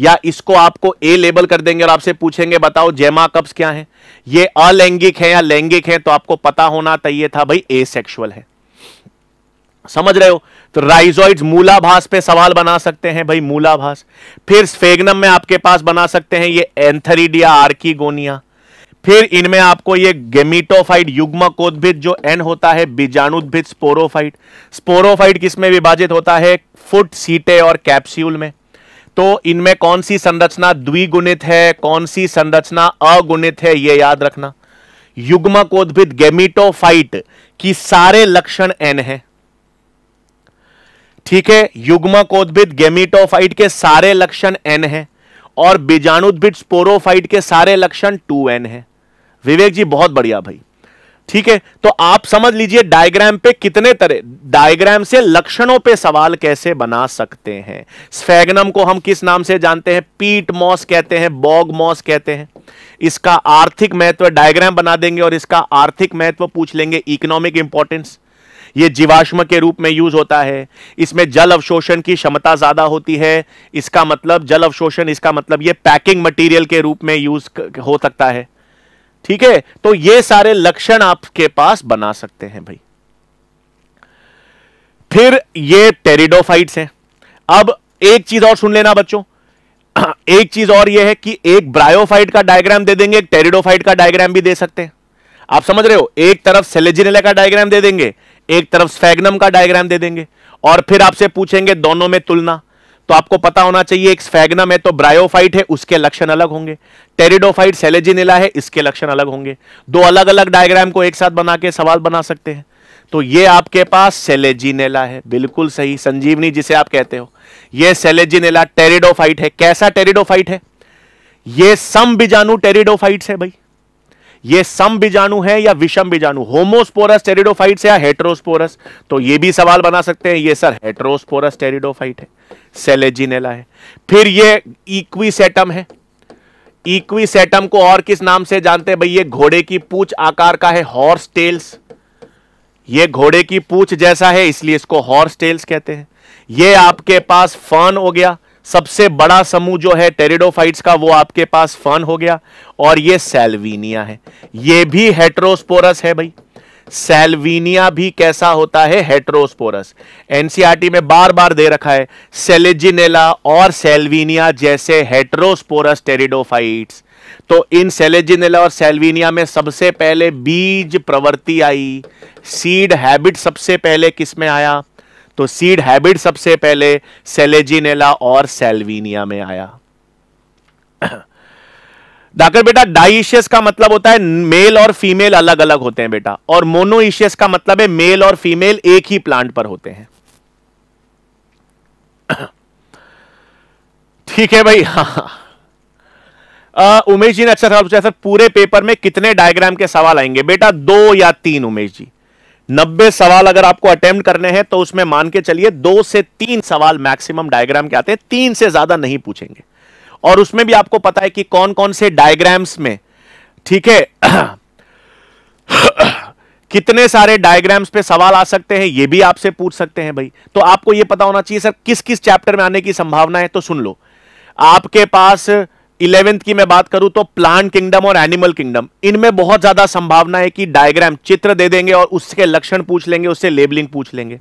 या इसको आपको ए लेबल कर देंगे और आपसे पूछेंगे बताओ जेमा कप्स क्या है ये अलैंगिक है या लैंगिक है तो आपको पता होना चाहिए था भाई ए सेक्शुअल है समझ रहे हो तो राइजोइड्स मूलाभास पे सवाल बना सकते हैं भाई मूलाभास फिर स्फेगनम में आपके पास बना सकते हैं ये एंथरीडिया आर्कीगोनिया फिर इनमें आपको ये गेमिटोफाइट युग्मकोद्भिद जो एन होता है बीजाणुद्भिद स्पोरोफाइट स्पोरोफाइट किसमें विभाजित होता है फुट सीटे और कैप्स्यूल में तो इनमें कौन सी संरचना द्विगुणित है कौन सी संरचना अगुणित है यह याद रखना युग्म कोद्भिद गेमिटोफाइट की सारे लक्षण एन है ठीक है युग्म कोद्भिद गेमिटोफाइट के सारे लक्षण एन है और बीजाणुद्भिद स्पोरोफाइट के सारे लक्षण टू एन है विवेक जी बहुत बढ़िया भाई ठीक है तो आप समझ लीजिए डायग्राम पे कितने तरह डायग्राम से लक्षणों पे सवाल कैसे बना सकते हैं स्फेगनम को हम किस नाम से जानते हैं पीट मॉस कहते हैं बॉग मॉस कहते हैं इसका आर्थिक महत्व डायग्राम बना देंगे और इसका आर्थिक महत्व पूछ लेंगे इकोनॉमिक इंपॉर्टेंस ये जीवाश्म के रूप में यूज होता है इसमें जल अवशोषण की क्षमता ज्यादा होती है इसका मतलब जल अवशोषण इसका मतलब ये पैकिंग मटेरियल के रूप में यूज हो सकता है ठीक है तो ये सारे लक्षण आपके पास बना सकते हैं भाई फिर ये टेरिडोफाइट्स हैं अब एक चीज और सुन लेना बच्चों [CLEARS THROAT] एक चीज और यह है कि एक ब्रायोफाइट का डायग्राम दे देंगे एक टेरिडोफाइट का डायग्राम भी दे सकते हैं आप समझ रहे हो एक तरफ सेलेजिनेला का डायग्राम दे देंगे एक तरफ स्फेगनम का डायग्राम दे देंगे और फिर आपसे पूछेंगे दोनों में तुलना तो आपको पता होना चाहिए एक स्फैग्नम है तो ब्रायोफाइट है उसके लक्षण अलग होंगे टेरिडोफाइट सेलेजिनेला है इसके लक्षण अलग होंगे दो अलग अलग डायग्राम को एक साथ बना के सवाल बना सकते हैं तो ये आपके पास सेलेजिनेला है बिल्कुल सही संजीवनी जिसे आप कहते हो ये सेलेजिनेला टेरिडोफाइट है कैसा टेरिडोफाइट है ये सम बीजाणु टेरिडोफाइट है भाई ये सम बीजाणु है या विषम बीजाणु होमोस्पोरस टेरिडोफाइट या हेट्रोस्पोरस तो ये भी सवाल बना सकते हैं ये सर हेट्रोस्पोरस टेरिडोफाइट है सेलेजिनेला है फिर ये इक्विसेटम है इक्विसेटम को और किस नाम से जानते हैं भाई ये घोड़े की पूछ आकार का है हॉर्स टेल्स ये घोड़े की पूछ जैसा है इसलिए इसको हॉर्स टेल्स कहते हैं ये आपके पास फन हो गया सबसे बड़ा समूह जो है टेरिडोफाइट्स का वो आपके पास फन हो गया और ये सेल्वीनिया है ये भी हेट्रोस्पोरस है भाई सेल्वीनिया भी कैसा होता है हेट्रोस्पोरस एनसीआरटी में बार बार दे रखा है सेलेजिनेला और सेल्वीनिया जैसे हेट्रोस्पोरस टेरिडोफाइट्स तो इन सेलेजिनेला और सेल्वीनिया में सबसे पहले बीज प्रवृत्ति आई सीड हैबिट सबसे पहले किसमें आया तो सीड हैबिट सबसे पहले सेलेजिनेला और सेल्वीनिया में आया [COUGHS] डाकर बेटा डाइशियस का मतलब होता है मेल और फीमेल अलग अलग होते हैं बेटा और मोनोइशियस का मतलब है मेल और फीमेल एक ही प्लांट पर होते हैं [COUGHS] ठीक है भाई हाँ, हाँ। उमेश जी ने अच्छा सवाल पूछा सर पूरे पेपर में कितने डायग्राम के सवाल आएंगे बेटा दो या तीन उमेश जी नब्बे सवाल अगर आपको अटेम्प्ट करने हैं तो उसमें मान के चलिए दो से तीन सवाल मैक्सिमम डायग्राम के आते हैं तीन से ज्यादा नहीं पूछेंगे और उसमें भी आपको पता है कि कौन कौन से डायग्राम्स में ठीक है कितने सारे डायग्राम्स पे सवाल आ सकते हैं ये भी आपसे पूछ सकते हैं भाई तो आपको ये पता होना चाहिए सर किस किस चैप्टर में आने की संभावना है तो सुन लो आपके पास इलेवेंथ की मैं बात करूं तो प्लांट किंगडम और एनिमल किंगडम इनमें बहुत ज्यादा संभावना है कि डायग्राम चित्र दे देंगे और उसके लक्षण पूछ लेंगे उससे लेबलिंग पूछ लेंगे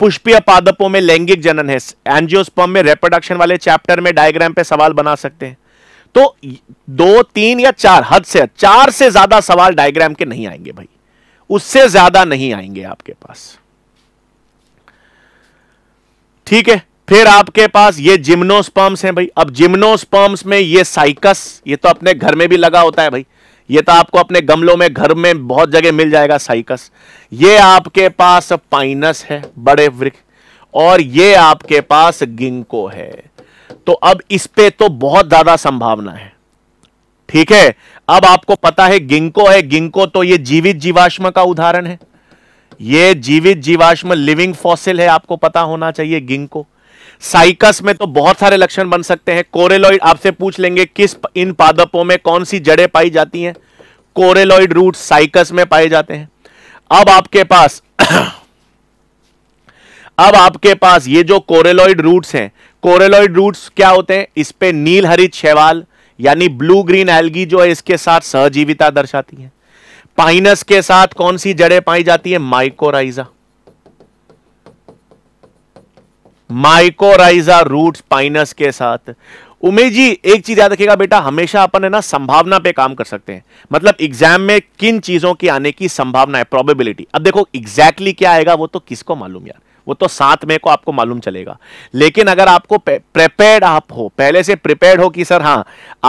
पुष्पीय पादपों में लैंगिक जनन है एनजियोस्पर्म में रिप्रोडक्शन वाले चैप्टर में डायग्राम पे सवाल बना सकते हैं तो दो तीन या चार हद से चार से ज्यादा सवाल डायग्राम के नहीं आएंगे भाई उससे ज्यादा नहीं आएंगे आपके पास ठीक है फिर आपके पास ये जिम्नोस्पर्म्स हैं भाई अब जिम्नोस्पर्म्स में ये साइकस ये तो अपने घर में भी लगा होता है भाई ये तो आपको अपने गमलों में घर में बहुत जगह मिल जाएगा साइकस ये आपके पास पाइनस है बड़े वृक्ष और ये आपके पास गिंको है तो अब इस पे तो बहुत ज्यादा संभावना है ठीक है अब आपको पता है गिंको है गिंको तो ये जीवित जीवाश्म का उदाहरण है ये जीवित जीवाश्म लिविंग फॉसिल है आपको पता होना चाहिए गिंको साइकस में तो बहुत सारे लक्षण बन सकते हैं कोरेलॉइड आपसे पूछ लेंगे किस इन पादपों में कौन सी जड़ें पाई जाती हैं कोरेलॉइड रूट साइकस में पाए जाते हैं अब आपके पास [COUGHS] अब आपके पास ये जो कोरेलॉइड रूट्स हैं कोरेलॉइड रूट्स क्या होते हैं इस पे नील हरित शैवाल यानी ब्लू ग्रीन एल्गी जो है इसके साथ सहजीविता दर्शाती है पाइनस के साथ कौन सी जड़ें पाई जाती है माइकोराइजा माइकोराइजा रूट पाइनस के साथ उमेश जी एक चीज याद रखिएगा बेटा हमेशा अपन है ना संभावना पे काम कर सकते हैं मतलब एग्जाम में किन चीजों की आने की संभावना है प्रोबेबिलिटी अब देखो एग्जैक्टली क्या आएगा वो तो किसको मालूम यार वो तो सात में को आपको मालूम चलेगा लेकिन अगर आपको प्रिपेयर्ड आप हो पहले से प्रिपेयर्ड हो कि सर हाँ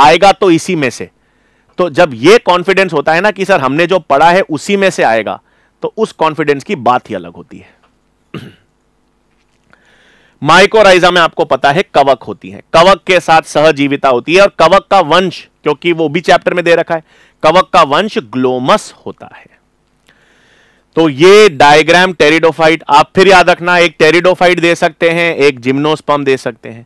आएगा तो इसी में से तो जब ये कॉन्फिडेंस होता है ना कि सर हमने जो पढ़ा है उसी में से आएगा तो उस कॉन्फिडेंस की बात ही अलग होती है माइकोराइजा में आपको पता है कवक होती है कवक के साथ सहजीविता होती है और कवक का वंश क्योंकि वो भी चैप्टर में दे रखा है कवक का वंश ग्लोमस होता है तो ये डायग्राम टेरिडोफाइट आप फिर याद रखना एक टेरिडोफाइट दे सकते हैं एक जिम्नोस्पम दे सकते हैं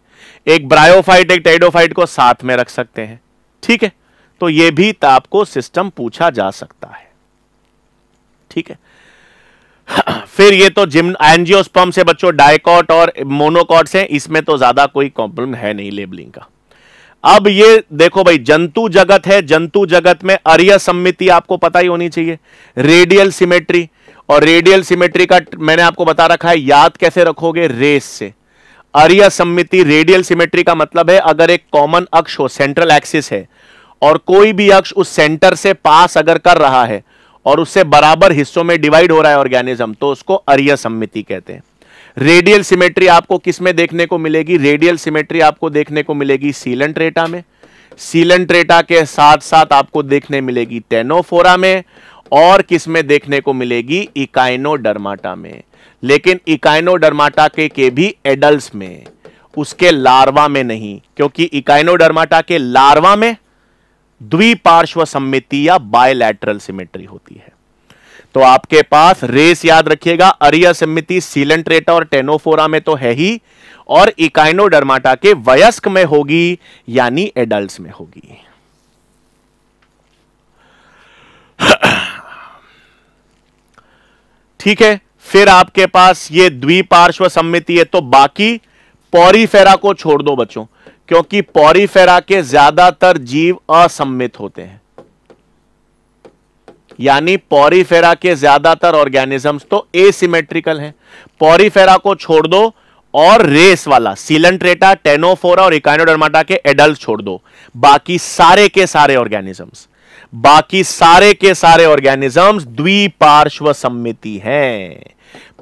एक ब्रायोफाइट एक टेरिडोफाइट को साथ में रख सकते हैं ठीक है तो ये भी आपको सिस्टम पूछा जा सकता है ठीक है फिर ये तो जिम एनजियोस्पम से बच्चों डायकॉट और मोनोकॉट से इसमें तो ज्यादा कोई प्रॉब्लम है नहीं लेबलिंग का अब ये देखो भाई जंतु जगत है जंतु जगत में अर्य सम्मिति आपको पता ही होनी चाहिए रेडियल सिमेट्री और रेडियल सिमेट्री का मैंने आपको बता रखा है याद कैसे रखोगे रेस से अर्य सम्मिति रेडियल सिमेट्री का मतलब है अगर एक कॉमन अक्ष हो सेंट्रल एक्सिस है और कोई भी अक्ष उस सेंटर से पास अगर कर रहा है और उससे बराबर हिस्सों में डिवाइड हो रहा है ऑर्गेनिज्म तो उसको अरिय सम्मिति कहते हैं रेडियल सिमेट्री आपको किस में देखने को मिलेगी रेडियल सिमेट्री आपको देखने को मिलेगी सीलन ट्रेटा में सीलन ट्रेटा के साथ साथ आपको देखने मिलेगी टेनोफोरा में और किस में देखने को मिलेगी इकाइनोडर्माटा में लेकिन इकाइनोडर्माटा के, के भी एडल्ट में उसके लार्वा में नहीं क्योंकि इकाइनोडर्माटा के लार्वा में द्विपार्श्व सम्मिति या बायलैटरल सिमेट्री होती है तो आपके पास रेस याद रखिएगा अरिया सम्मिति सीलेंट्रेटा और टेनोफोरा में तो है ही और इकाइनोडर्माटा के वयस्क में होगी यानी एडल्ट में होगी ठीक है फिर आपके पास ये द्विपार्श्व सम्मिति है तो बाकी पौरीफेरा को छोड़ दो बच्चों क्योंकि पॉरीफेरा के ज्यादातर जीव असम्मित होते हैं यानी पॉरीफेरा के ज्यादातर ऑर्गेनिजम्स तो एसिमेट्रिकल हैं पॉरीफेरा को छोड़ दो और रेस वाला सीलेंट्रेटा टेनोफोरा और इकाइनोडर्माटा के एडल्ट छोड़ दो बाकी सारे के सारे ऑर्गेनिजम्स बाकी सारे के सारे ऑर्गेनिजम्स द्विपार्श्व सम्मिति हैं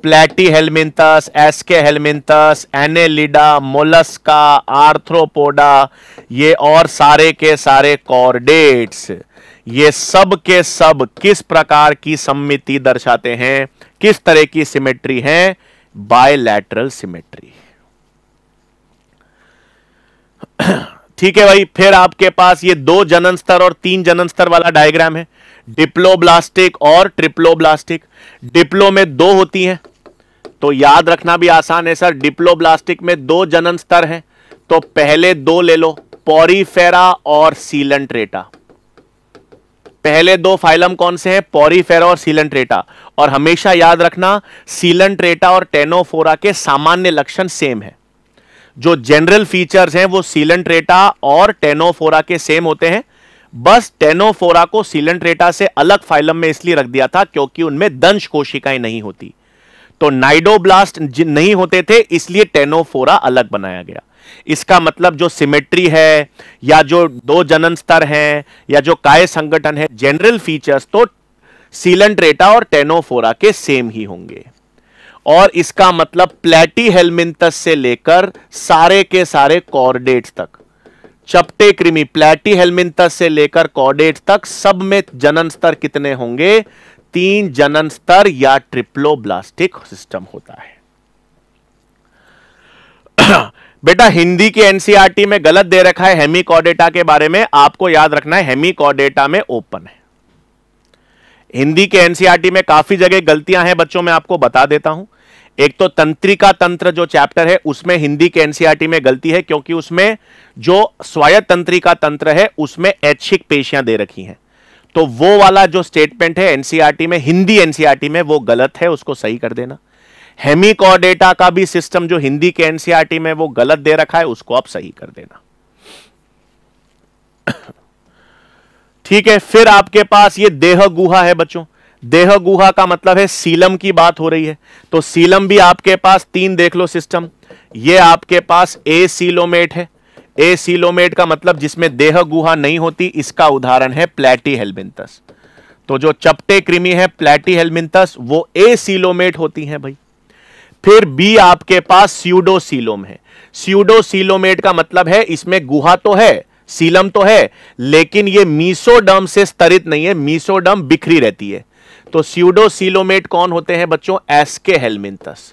Platyhelminthes Aschelminthes Annelida Mollusca Arthropoda ये और सारे के सारे कॉर्डेट्स ये सब के सब किस प्रकार की सम्मिति दर्शाते हैं किस तरह की सिमेट्री है बायलैटरल सिमेट्री [CLEARS THROAT] ठीक है भाई फिर आपके पास ये दो जनन स्तर और तीन जनन स्तर वाला डायग्राम है डिप्लोब्लास्टिक और ट्रिप्लोब्लास्टिक डिप्लो में दो होती हैं तो याद रखना भी आसान है सर डिप्लोब्लास्टिक में दो जनन स्तर हैं तो पहले दो ले लो पॉरीफेरा और सीलेंट्रेटा पहले दो फाइलम कौन से हैं पोरीफेरा और सीलेंट्रेटा और हमेशा याद रखना सीलेंट्रेटा और टेनोफोरा के सामान्य लक्षण सेम है जो जनरल फीचर्स हैं वो सीलेंट्रेटा और टेनोफोरा के सेम होते हैं बस टेनोफोरा को सीलेंट्रेटा से अलग फाइलम में इसलिए रख दिया था क्योंकि उनमें दंश कोशिकाएं नहीं होती तो नाइडोब्लास्ट नहीं होते थे इसलिए टेनोफोरा अलग बनाया गया इसका मतलब जो सिमेट्री है या जो दो जनन स्तर हैं या जो काय संगठन है जनरल फीचर्स तो सीलेंट्रेटा और टेनोफोरा के सेम ही होंगे और इसका मतलब प्लेटी हेलमिंथस से लेकर सारे के सारे कॉर्डेट तक चपटे कृमि प्लेटी हेलमिंथस से लेकर कॉर्डेट तक सब में जनन स्तर कितने होंगे तीन जनन स्तर या ट्रिप्लोब्लास्टिक सिस्टम होता है [CLEARS THROAT] बेटा हिंदी के एनसीआरटी e में गलत दे रखा है हेमिकॉडेटा के बारे में आपको याद रखना है हेमिकॉडेटा में ओपन है हिंदी के एनसीआरटी e में काफी जगह गलतियां हैं बच्चों मैं आपको बता देता हूं एक तो तंत्रिका तंत्र जो चैप्टर है उसमें हिंदी के एनसीआरटी e में गलती है क्योंकि उसमें जो स्वायत्त तंत्रिका तंत्र है उसमें ऐच्छिक पेशियां दे रखी हैं तो वो वाला जो स्टेटमेंट है एनसीआरटी e में हिंदी एनसीआरटी e में वो गलत है उसको सही कर देना हेमी का भी सिस्टम जो हिंदी के एनसीआरटी e में वो गलत दे रखा है उसको आप सही कर देना ठीक है फिर आपके पास ये देह गुहा है बच्चों देह गुहा का मतलब है सीलम की बात हो रही है तो सीलम भी आपके पास तीन देख लो सिस्टम ये आपके पास ए सीलोमेट है ए सीलोमेट का मतलब जिसमें देह गुहा नहीं होती इसका उदाहरण है प्लेटी हेलमिंथस तो जो चपटे कृमि है प्लेटी हेलमिंथस वो ए सीलोमेट होती हैं भाई फिर बी आपके पास सीडो सीलोम है सीडो सीलोमेट का मतलब है इसमें गुहा तो है सीलम तो है लेकिन ये मीसोडम से स्तरित नहीं है मीसोडम बिखरी रहती है तो सीडो सीलोमेट कौन होते हैं बच्चों एसके हेलमिंथस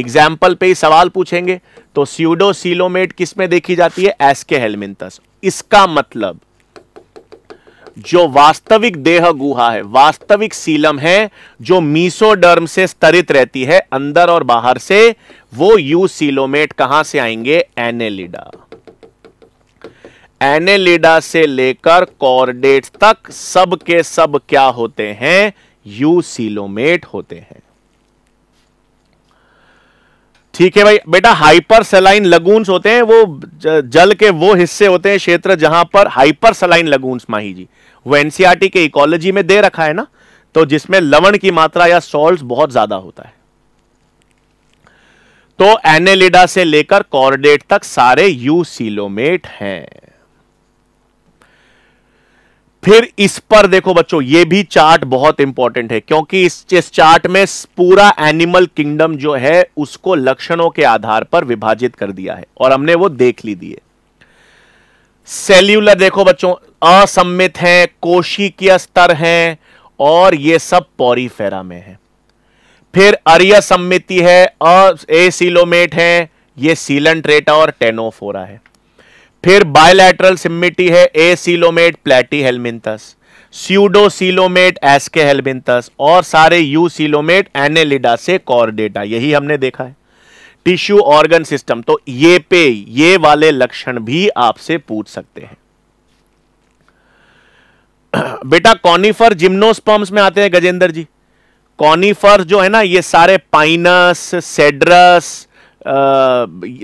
एग्जाम्पल पे ही सवाल पूछेंगे तो सीलोमेट किस में देखी जाती है एसके हेलमिंतस इसका मतलब जो वास्तविक देह गुहा है वास्तविक सीलम है जो मीसोडर्म से स्तरित रहती है अंदर और बाहर से वो यू सीलोमेट कहां से आएंगे एनेलिडा एनेलिडा से लेकर कॉर्डेट तक सब के सब क्या होते हैं यू सीलोमेट होते हैं ठीक है भाई बेटा हाइपर सलाइन लगून्स होते हैं वो जल के वो हिस्से होते हैं क्षेत्र जहां पर hypersaline lagoons Mahi ji वो एनसीआरटी e के इकोलॉजी में दे रखा है ना तो जिसमें लवण की मात्रा या सॉल्ट बहुत ज्यादा होता है तो एनेलिडा e से लेकर कॉर्डेट तक सारे यू सीलोमेट हैं फिर इस पर देखो बच्चों ये भी चार्ट बहुत इंपॉर्टेंट है क्योंकि इस इस चार्ट में पूरा एनिमल किंगडम जो है उसको लक्षणों के आधार पर विभाजित कर दिया है और हमने वो देख ली दिए सेल्यूलर देखो बच्चों असम्मित है कोशिकीय स्तर है और ये सब पौरीफेरा में है फिर अरिय सम्मिति है असिलोमेट है ये सीलन और टेनोफोरा है फिर बायोलैटरल सिमिटी है acoelomate Platyhelminthes coelomate Aschelminthes और सारे यू सीलोमेट एनेलिडा से कॉर्डेटा यही हमने देखा है टिश्यू ऑर्गन सिस्टम तो ये पे ये वाले लक्षण भी आपसे पूछ सकते हैं [CLEARS THROAT] बेटा कॉनिफर जिम्नोस्पर्म्स में आते हैं गजेंद्र जी कॉनिफर जो है ना ये सारे पाइनस सेड्रस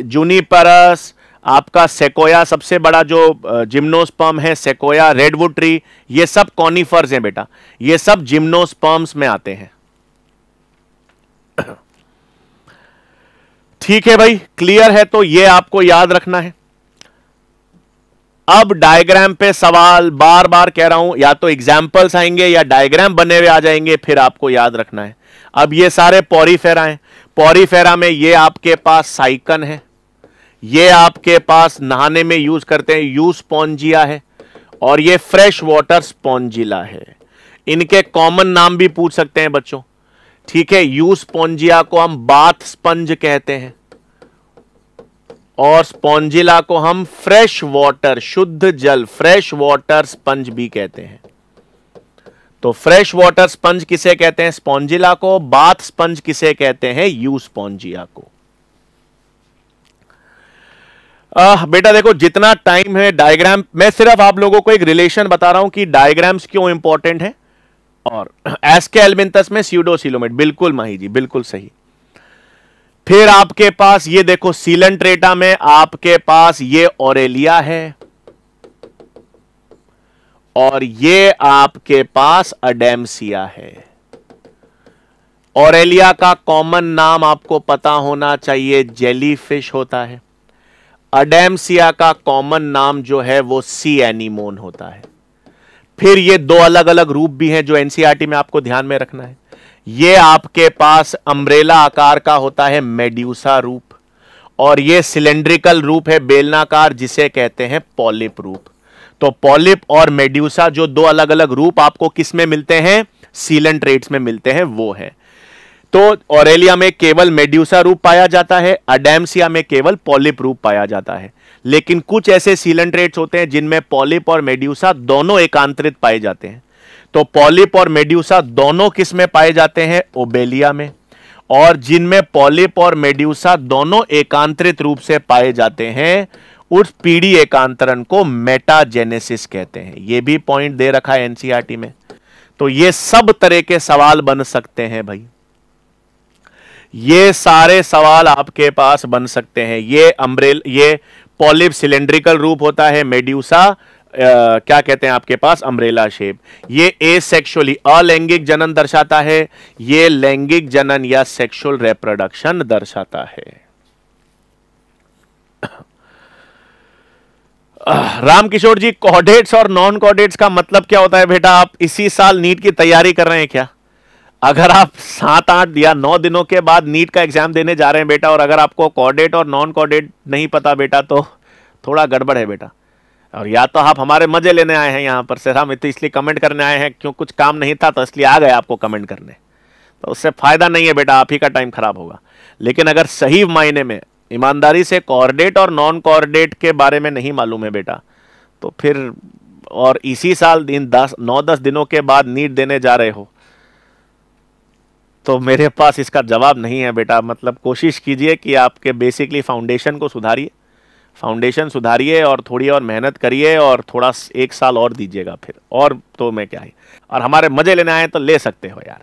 जूनीपरस आपका सेकोया सबसे बड़ा जो जिम्नोस्पर्म है सेकोया रेडवुड ट्री ये सब कॉनिफर्स हैं बेटा ये सब जिम्नोस्पर्म्स में आते हैं [CLEARS THROAT] ठीक है भाई क्लियर है तो ये आपको याद रखना है अब डायग्राम पे सवाल बार बार कह रहा हूं या तो एग्जाम्पल्स आएंगे या डायग्राम बने हुए आ जाएंगे फिर आपको याद रखना है अब ये सारे पौरीफेरा हैं पौरीफेरा में ये आपके पास साइकन है ये आपके पास नहाने में यूज करते हैं यू स्पॉन्जिया है और ये फ्रेश वाटर स्पॉन्जिला है इनके कॉमन नाम भी पूछ सकते हैं बच्चों ठीक है यूज स्पॉन्जिया को हम बाथ स्पंज कहते हैं और स्पॉन्जिला को हम फ्रेश वाटर शुद्ध जल फ्रेश वाटर स्पंज भी कहते हैं तो फ्रेश वाटर स्पंज किसे कहते हैं स्पॉन्जिला को बाथ स्पंज किसे कहते हैं यू स्पॉन्जिया को आ, बेटा देखो जितना टाइम है डायग्राम मैं सिर्फ आप लोगों को एक रिलेशन बता रहा हूं कि डायग्राम्स क्यों इंपॉर्टेंट है और एसके एलमिंतस में सीडोसिलोमेट बिल्कुल माही जी बिल्कुल सही फिर आपके पास ये देखो सीलन ट्रेटा में आपके पास ये ओरेलिया है और ये आपके पास अडेमसिया है ओरेलिया का कॉमन नाम आपको पता होना चाहिए जेलीफिश होता है अडेमसिया का कॉमन नाम जो है वो सी एनिमोन होता है फिर ये दो अलग अलग रूप भी हैं जो एनसीआरटी में आपको ध्यान में रखना है ये आपके पास अम्ब्रेला आकार का होता है मेड्यूसा रूप और ये सिलेंड्रिकल रूप है बेलनाकार जिसे कहते हैं पॉलिप रूप तो पॉलिप और मेड्यूसा जो दो अलग अलग रूप आपको किस में मिलते हैं सीलेंट रेट्स में मिलते हैं वो है तो ओरेलिया में केवल मेड्यूसा रूप पाया जाता है अडेम्सिया में केवल पॉलिप रूप पाया जाता है लेकिन कुछ ऐसे सीलेंट्रेट्स होते हैं जिनमें पॉलिप और मेड्यूसा दोनों एकांतरित पाए जाते हैं तो पॉलिप और मेड्यूसा दोनों किस में पाए जाते हैं ओबेलिया में और जिनमें पॉलिप और मेड्यूसा दोनों एकांतरित रूप से पाए जाते हैं उस पीढ़ी एकांतरण को मेटाजेनेसिस कहते हैं यह भी पॉइंट दे रखा है एनसीआरटी में तो ये सब तरह के सवाल बन सकते हैं भाई ये सारे सवाल आपके पास बन सकते हैं ये अम्ब्रेल ये पॉलिप सिलेंड्रिकल रूप होता है मेड्यूसा Uh, क्या कहते हैं आपके पास अम्ब्रेला शेप ये ए सेक्शुअली अलैंगिक जनन दर्शाता है ये लैंगिक जनन या सेक्सुअल रिप्रोडक्शन दर्शाता है [COUGHS] रामकिशोर जी कॉडेट्स और नॉन कॉडेट्स का मतलब क्या होता है बेटा आप इसी साल नीट की तैयारी कर रहे हैं क्या अगर आप सात आठ या नौ दिनों के बाद नीट का एग्जाम देने जा रहे हैं बेटा और अगर आपको कॉर्डेट और नॉन कॉर्डेट नहीं पता बेटा तो थोड़ा गड़बड़ है बेटा और या तो आप हमारे मजे लेने आए हैं यहाँ पर सर हम इतने इसलिए कमेंट करने आए हैं क्यों कुछ काम नहीं था तो इसलिए आ गए आपको कमेंट करने तो उससे फ़ायदा नहीं है बेटा आप ही का टाइम ख़राब होगा लेकिन अगर सही मायने में ईमानदारी से कॉर्डेट और नॉन कॉर्डेट के बारे में नहीं मालूम है बेटा तो फिर और इसी साल दिन दस नौ दस दिनों के बाद नीट देने जा रहे हो तो मेरे पास इसका जवाब नहीं है बेटा मतलब कोशिश कीजिए कि आपके बेसिकली फाउंडेशन को सुधारिए फाउंडेशन सुधारिए और थोड़ी और मेहनत करिए और थोड़ा एक साल और दीजिएगा फिर और तो मैं क्या है और हमारे मज़े लेने आए तो ले सकते हो यार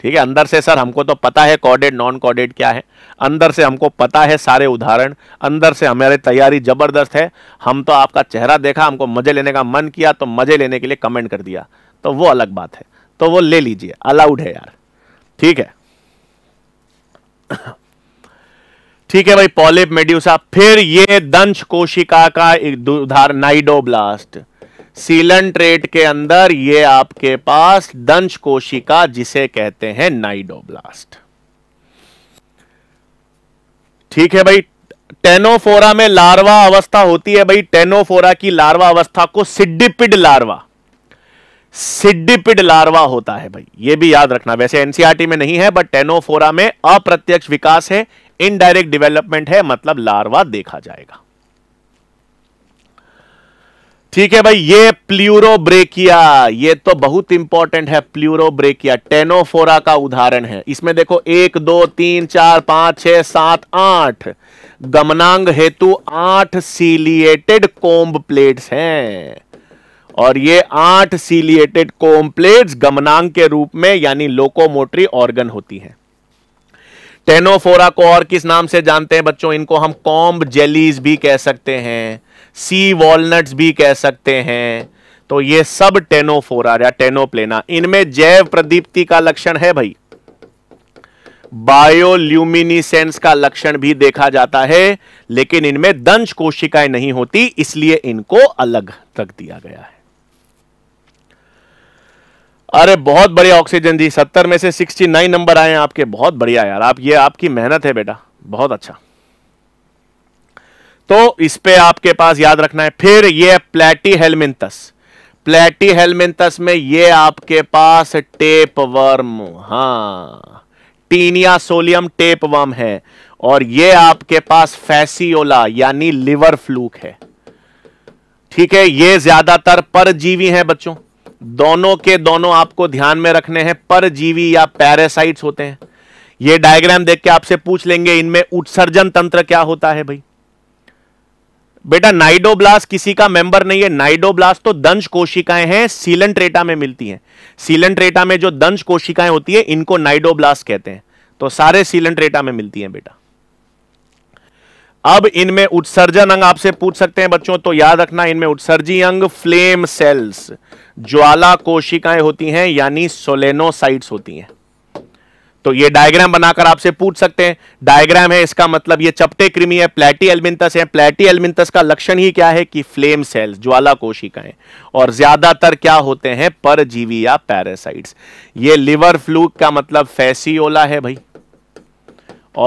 ठीक है अंदर से सर हमको तो पता है कॉडेड नॉन कॉडेड क्या है अंदर से हमको पता है सारे उदाहरण अंदर से हमारी तैयारी ज़बरदस्त है हम तो आपका चेहरा देखा हमको मज़े लेने का मन किया तो मज़े लेने के लिए कमेंट कर दिया तो वो अलग बात है तो वो ले लीजिए अलाउड है यार ठीक है ठीक है भाई पॉलिप मेड्यूसा फिर ये दंश कोशिका का एक उदाहरण नाइडोब्लास्ट सीलन ट्रेट के अंदर ये आपके पास दंश कोशिका जिसे कहते हैं नाइडोब्लास्ट ठीक है भाई टेनोफोरा में लार्वा अवस्था होती है भाई टेनोफोरा की लार्वा अवस्था को सिडिपिड लार्वा सिड्डिपिड लार्वा होता है भाई ये भी याद रखना वैसे एनसीआरटी में नहीं है बट टेनोफोरा में अप्रत्यक्ष विकास है इनडायरेक्ट डेवलपमेंट है मतलब लार्वा देखा जाएगा ठीक है भाई ये प्ल्यूरोब्रेकिया ये तो बहुत इंपॉर्टेंट है प्ल्यूरोब्रेकिया टेनोफोरा का उदाहरण है इसमें देखो एक दो तीन चार पांच छह सात आठ गमनांग हेतु आठ सीलिएटेड कोम्ब प्लेट्स हैं और ये आठ सीलिएटेड कोम्प्लेट्स गमनांग के रूप में यानी लोकोमोटरी ऑर्गन होती हैं टेनोफोरा को और किस नाम से जानते हैं बच्चों इनको हम कॉम्ब जेलीज भी कह सकते हैं सी वॉलनट्स भी कह सकते हैं तो ये सब टेनोफोरा या टेनोप्लेना इनमें जैव प्रदीप्ति का लक्षण है भाई बायोल्यूमिनिसेंस का लक्षण भी देखा जाता है लेकिन इनमें दंश कोशिकाएं नहीं होती इसलिए इनको अलग रख दिया गया है अरे बहुत बढ़िया ऑक्सीजन जी सत्तर में से सिक्सटी नाइन नंबर आए हैं आपके बहुत बढ़िया यार आप ये आपकी मेहनत है बेटा बहुत अच्छा तो इस पे आपके पास याद रखना है फिर ये प्लेटी हेलमिंतस प्लेटी हेलमिंतस में ये आपके पास टेप वर्म हाँ टीनिया सोलियम टेप वर्म है और ये आपके पास फैसियोला यानी लिवर फ्लूक है ठीक है ये ज्यादातर परजीवी हैं बच्चों दोनों के दोनों आपको ध्यान में रखने हैं परजीवी या पैरासाइट्स होते हैं ये डायग्राम देख के आपसे पूछ लेंगे इनमें उत्सर्जन तंत्र क्या होता है भाई बेटा नाइडोब्लास्ट किसी का मेंबर नहीं है नाइडोब्लास्ट तो दंश कोशिकाएं हैं सीलेंट्रेटा में मिलती हैं सीलेंट्रेटा में जो दंश कोशिकाएं होती है इनको नाइडोब्लास्ट कहते हैं तो सारे सीलेंट्रेटा में मिलती हैं बेटा अब इनमें उत्सर्जन अंग आपसे पूछ सकते हैं बच्चों तो याद रखना इनमें उत्सर्जी अंग फ्लेम सेल्स ज्वाला कोशिकाएं होती हैं यानी सोलेनोसाइट्स होती हैं तो ये डायग्राम बनाकर आपसे पूछ सकते हैं डायग्राम है इसका मतलब ये चपटे क्रिमी है प्लेटी एलमिंतस है प्लेटी एलमिंतस का लक्षण ही क्या है कि फ्लेम सेल्स ज्वाला कोशिकाएं और ज्यादातर क्या होते हैं परजीवी या पैरासाइट्स ये लिवर फ्लू का मतलब फैसियोला है भाई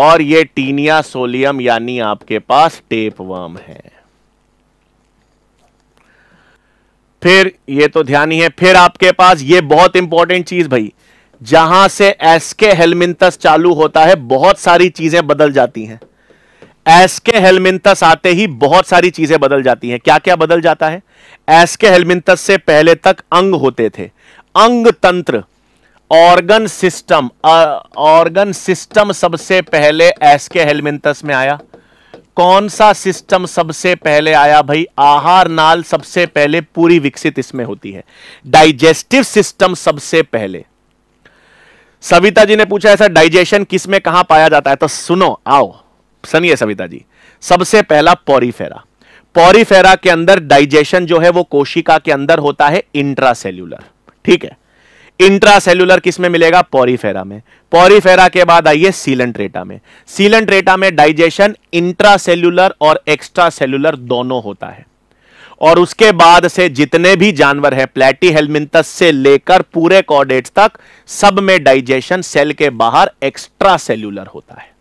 और ये टीनिया सोलियम यानी आपके पास टेपवर्म है फिर ये तो ध्यान ही है फिर आपके पास ये बहुत इंपॉर्टेंट चीज भाई जहां से एसके हेलमिंथस हेलमिंतस चालू होता है बहुत सारी चीजें बदल जाती हैं एसके हेलमिंथस हेलमिंतस आते ही बहुत सारी चीजें बदल जाती हैं क्या क्या बदल जाता है एसके हेलमिंथस हेलमिंतस से पहले तक अंग होते थे अंग तंत्र ऑर्गन सिस्टम ऑर्गन सिस्टम सबसे पहले एसके हेलमिंथस हेलमिंतस में आया कौन सा सिस्टम सबसे पहले आया भाई आहार नाल सबसे पहले पूरी विकसित इसमें होती है डाइजेस्टिव सिस्टम सबसे पहले सविता जी ने पूछा है सर डाइजेशन किस में कहा पाया जाता है तो सुनो आओ सुनिए सविता जी सबसे पहला पोरीफेरा पोरीफेरा के अंदर डाइजेशन जो है वो कोशिका के अंदर होता है इंट्रासेल्यूलर ठीक है इंट्रासेलुलर किस में मिलेगा पॉरीफेरा में पॉरीफेरा के बाद आइए सीलेंट रेटा में सीलेंट रेटा में डाइजेशन इंट्रासेलुलर और एक्स्ट्रा सेल्यूलर दोनों होता है और उसके बाद से जितने भी जानवर हैं प्लेटी हेलमिंतस से लेकर पूरे कॉर्डेट्स तक सब में डाइजेशन सेल के बाहर एक्स्ट्रा सेल्यूलर होता है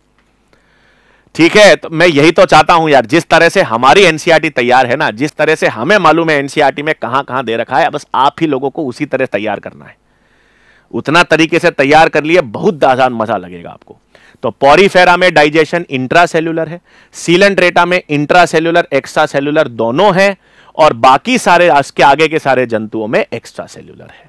ठीक है तो मैं यही तो चाहता हूं यार जिस तरह से हमारी एनसीआरटी तैयार है ना जिस तरह से हमें मालूम है एनसीआरटी में कहां कहां दे रखा है बस आप ही लोगों को उसी तरह तैयार करना है उतना तरीके से तैयार कर लिए बहुत आसान मजा लगेगा आपको तो पॉरीफेरा में डाइजेशन सेल्युलर है सीलेंट रेटा में एक्स्ट्रा सेल्युलर दोनों हैं और बाकी सारे इसके आगे के सारे जंतुओं में एक्स्ट्रा सेल्युलर है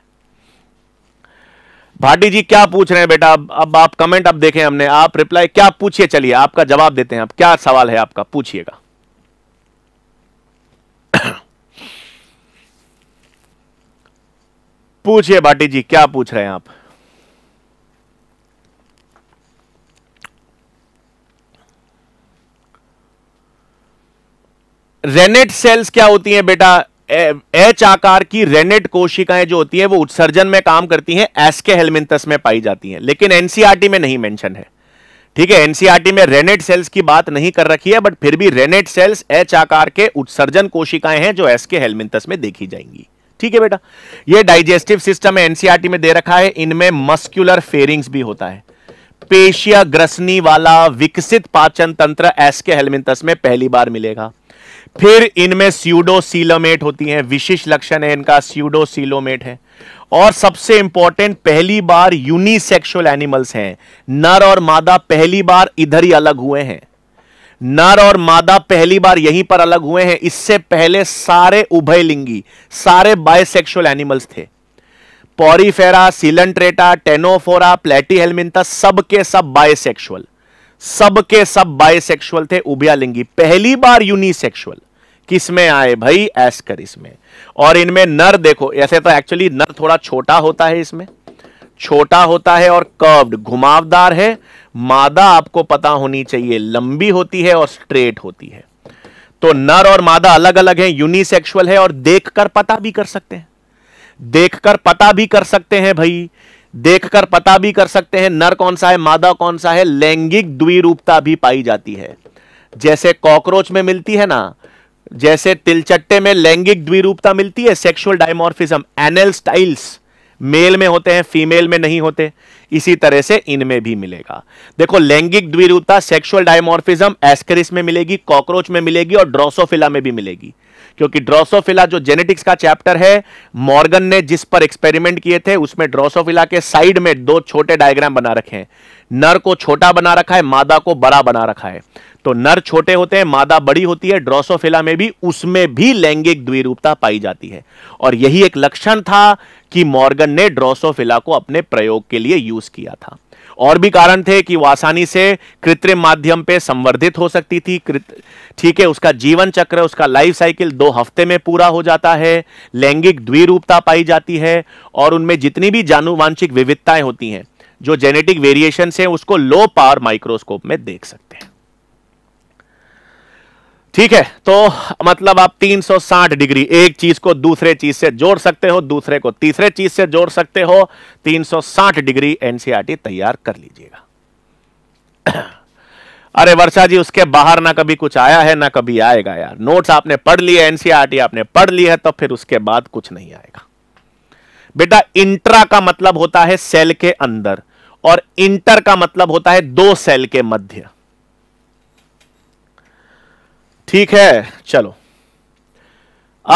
भाटी जी क्या पूछ रहे हैं बेटा अब अब आप कमेंट अब देखें हमने आप रिप्लाई क्या पूछिए चलिए आपका जवाब देते हैं आप क्या सवाल है आपका पूछिएगा पूछिए बाटी जी क्या पूछ रहे हैं आप रेनेट सेल्स क्या होती हैं बेटा एच आकार की रेनेट कोशिकाएं जो होती हैं वो उत्सर्जन में काम करती हैं एसके हेलमिंतस में पाई जाती हैं लेकिन एनसीआरटी e में नहीं मेंशन है ठीक है एनसीआरटी e में रेनेट सेल्स की बात नहीं कर रखी है बट फिर भी रेनेट सेल्स एच आकार के उत्सर्जन कोशिकाएं हैं जो एसके हेलमिंतस में देखी जाएंगी ठीक है बेटा ये डाइजेस्टिव सिस्टम है एनसीआरटी में दे रखा है इनमें मस्क्यूलर फेरिंग्स भी होता है पेशिया ग्रसनी वाला विकसित पाचन तंत्र एस के हेलमिंतस में पहली बार मिलेगा फिर इनमें सीलोमेट होती है विशिष्ट लक्षण है इनका सीलोमेट है और सबसे इंपॉर्टेंट पहली बार यूनिसेक्सुअल एनिमल्स हैं नर और मादा पहली बार इधर ही अलग हुए हैं नर और मादा पहली बार यहीं पर अलग हुए हैं इससे पहले सारे उभयलिंगी सारे बायसेक्सुअल एनिमल्स थे Porifera Coelenterata Ctenophora Platyhelminthes सब के सब बायसेक्सुअल सब के सब बायसेक्सुअल थे उभयालिंगी पहली बार यूनिसेक्सुअल किसमें आए भाई एस्कर इसमें और इनमें नर देखो ऐसे तो एक्चुअली नर थोड़ा छोटा होता है इसमें छोटा होता है और कर्व्ड घुमावदार है मादा आपको पता होनी चाहिए लंबी होती है और स्ट्रेट होती है तो नर और मादा अलग अलग है यूनिसेक्सुअल है और देखकर पता भी कर सकते हैं देखकर पता भी कर सकते हैं भाई देखकर पता भी कर सकते हैं नर कौन सा है मादा कौन सा है लैंगिक द्विरूपता भी पाई जाती है जैसे कॉकरोच में मिलती है ना जैसे तिलचट्टे में लैंगिक द्विरूपता मिलती है sexual dimorphism anal styles male में होते हैं फीमेल में नहीं होते इसी तरह से इनमें भी मिलेगा देखो लैंगिक द्विरूपता सेक्सुअल डायमोर्फिज्म एस्करिस में मिलेगी कॉकरोच में मिलेगी और ड्रोसोफिला में भी मिलेगी क्योंकि ड्रोसोफिला जो जेनेटिक्स का चैप्टर है मॉर्गन ने जिस पर एक्सपेरिमेंट किए थे उसमें ड्रोसोफिला के साइड में दो छोटे डायग्राम बना रखे हैं नर को छोटा बना रखा है मादा को बड़ा बना रखा है तो नर छोटे होते हैं मादा बड़ी होती है ड्रोसोफिला में भी उसमें भी लैंगिक द्विरूपता पाई जाती है और यही एक लक्षण था कि मॉर्गन ने ड्रोसोफिला को अपने प्रयोग के लिए यूज किया था और भी कारण थे कि वो आसानी से कृत्रिम माध्यम पे संवर्धित हो सकती थी ठीक है उसका जीवन चक्र उसका लाइफ साइकिल दो हफ्ते में पूरा हो जाता है लैंगिक द्विरूपता पाई जाती है और उनमें जितनी भी जानुवांशिक विविधताएं होती हैं जो जेनेटिक वेरिएशन है उसको लो पावर माइक्रोस्कोप में देख सकते हैं ठीक है तो मतलब आप 360 डिग्री एक चीज को दूसरे चीज से जोड़ सकते हो दूसरे को तीसरे चीज से जोड़ सकते हो 360 डिग्री एनसीआरटी e तैयार कर लीजिएगा [CLEARS THROAT] अरे वर्षा जी उसके बाहर ना कभी कुछ आया है ना कभी आएगा यार नोट्स आपने पढ़ लिए एनसीआरटी e आपने पढ़ ली है तो फिर उसके बाद कुछ नहीं आएगा बेटा इंट्रा का मतलब होता है सेल के अंदर और इंटर का मतलब होता है दो सेल के मध्य ठीक है चलो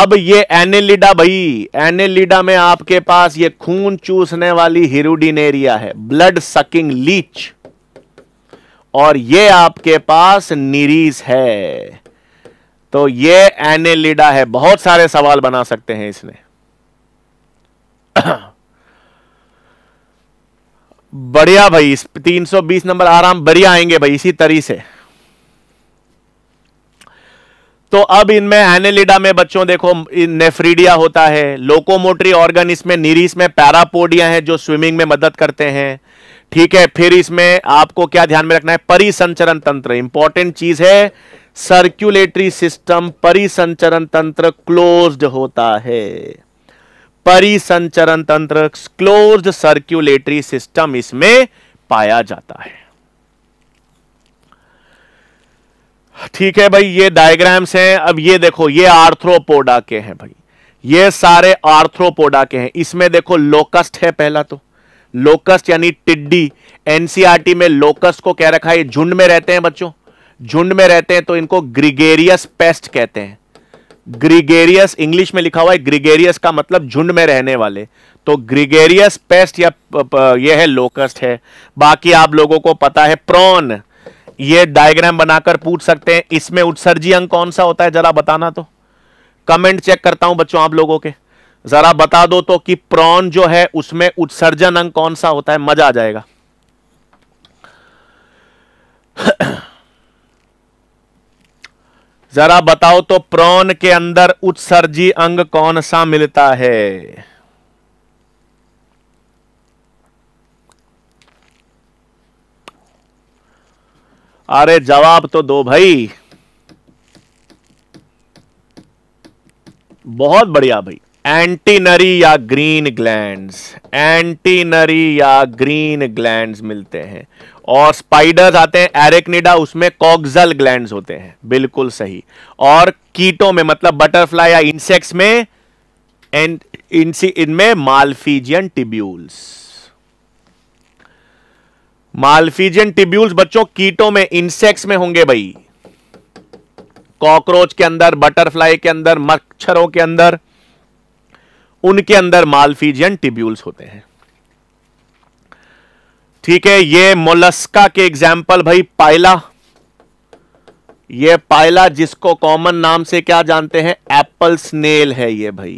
अब ये एनेलिडा भाई एनेलिडा में आपके पास ये खून चूसने वाली हिरुडिनेरिया है ब्लड सकिंग लीच और ये आपके पास निरीस है तो ये एनेलिडा है बहुत सारे सवाल बना सकते हैं इसने [CLEARS THROAT] बढ़िया भाई 320 नंबर आराम बढ़िया आएंगे भाई इसी तरी से तो अब इनमें एनेलिडा में बच्चों देखो नेफ्रीडिया होता है लोकोमोटरी ऑर्गन इसमें नीरीस में पैरापोडिया है जो स्विमिंग में मदद करते हैं ठीक है फिर इसमें आपको क्या ध्यान में रखना है परिसंचरण तंत्र इंपॉर्टेंट चीज है सर्क्यूलेटरी सिस्टम परिसंचरण तंत्र क्लोज्ड होता है परिसंचरण तंत्र क्लोज्ड सर्क्यूलेटरी सिस्टम इसमें पाया जाता है ठीक है भाई ये डायग्राम्स हैं अब ये देखो ये आर्थ्रोपोडा के हैं भाई ये सारे आर्थ्रोपोडा के हैं इसमें देखो लोकस्ट है पहला तो लोकस्ट यानी टिड्डी एनसीआरटी e में लोकस्ट को कह रखा है झुंड में रहते हैं बच्चों झुंड में रहते हैं तो इनको ग्रिगेरियस पेस्ट कहते हैं ग्रिगेरियस इंग्लिश में लिखा हुआ है ग्रिगेरियस का मतलब झुंड में रहने वाले तो ग्रिगेरियस पेस्ट या ये है लोकस्ट है बाकी आप लोगों को पता है प्रॉन ये डायग्राम बनाकर पूछ सकते हैं इसमें उत्सर्जी अंग कौन सा होता है जरा बताना तो कमेंट चेक करता हूं बच्चों आप लोगों के जरा बता दो तो कि प्रॉन जो है उसमें उत्सर्जन अंग कौन सा होता है मजा आ जाएगा [CLEARS THROAT] जरा बताओ तो प्रॉन के अंदर उत्सर्जी अंग कौन सा मिलता है अरे जवाब तो दो भाई बहुत बढ़िया भाई एंटीनरी या ग्रीन ग्लैंड्स एंटीनरी या ग्रीन ग्लैंड्स मिलते हैं और स्पाइडर्स आते हैं एरेक्निडा उसमें कॉक्जल ग्लैंड होते हैं बिल्कुल सही और कीटों में मतलब बटरफ्लाई या इंसेक्ट्स में एंड इनसी इनमें मालफीजियन टिब्यूल्स मालफीजियन टिब्यूल्स बच्चों कीटों में इंसेक्ट्स में होंगे भाई कॉकरोच के अंदर बटरफ्लाई के अंदर मच्छरों के अंदर उनके अंदर मालफीजियन टिब्यूल्स होते हैं ठीक है ये मोलस्का के एग्जाम्पल भाई पायला ये पायला जिसको कॉमन नाम से क्या जानते हैं एप्पल स्नेल है ये भाई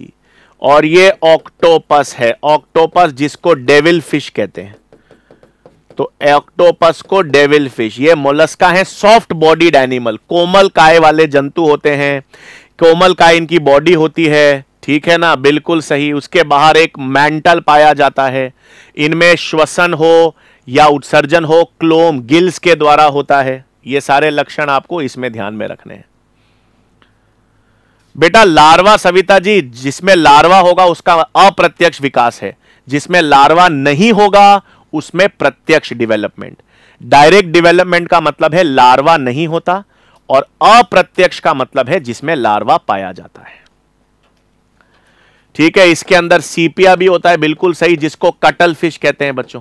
और ये ऑक्टोपस है ऑक्टोपस जिसको डेविल फिश कहते हैं तो ऑक्टोपस को डेविल फिश ये मोलस्का है सॉफ्ट बॉडीड एनिमल कोमल काय वाले जंतु होते हैं कोमल काय इनकी बॉडी होती है ठीक है ना बिल्कुल सही उसके बाहर एक मेंटल पाया जाता है इनमें श्वसन हो या उत्सर्जन हो क्लोम गिल्स के द्वारा होता है ये सारे लक्षण आपको इसमें ध्यान में रखने हैं बेटा लार्वा सविता जी जिसमें लार्वा होगा उसका अप्रत्यक्ष विकास है जिसमें लार्वा नहीं होगा उसमें प्रत्यक्ष डेवलपमेंट डायरेक्ट डेवलपमेंट का मतलब है लार्वा नहीं होता और अप्रत्यक्ष का मतलब है जिसमें लार्वा पाया जाता है ठीक है इसके अंदर सीपिया भी होता है बिल्कुल सही जिसको कटल फिश कहते हैं बच्चों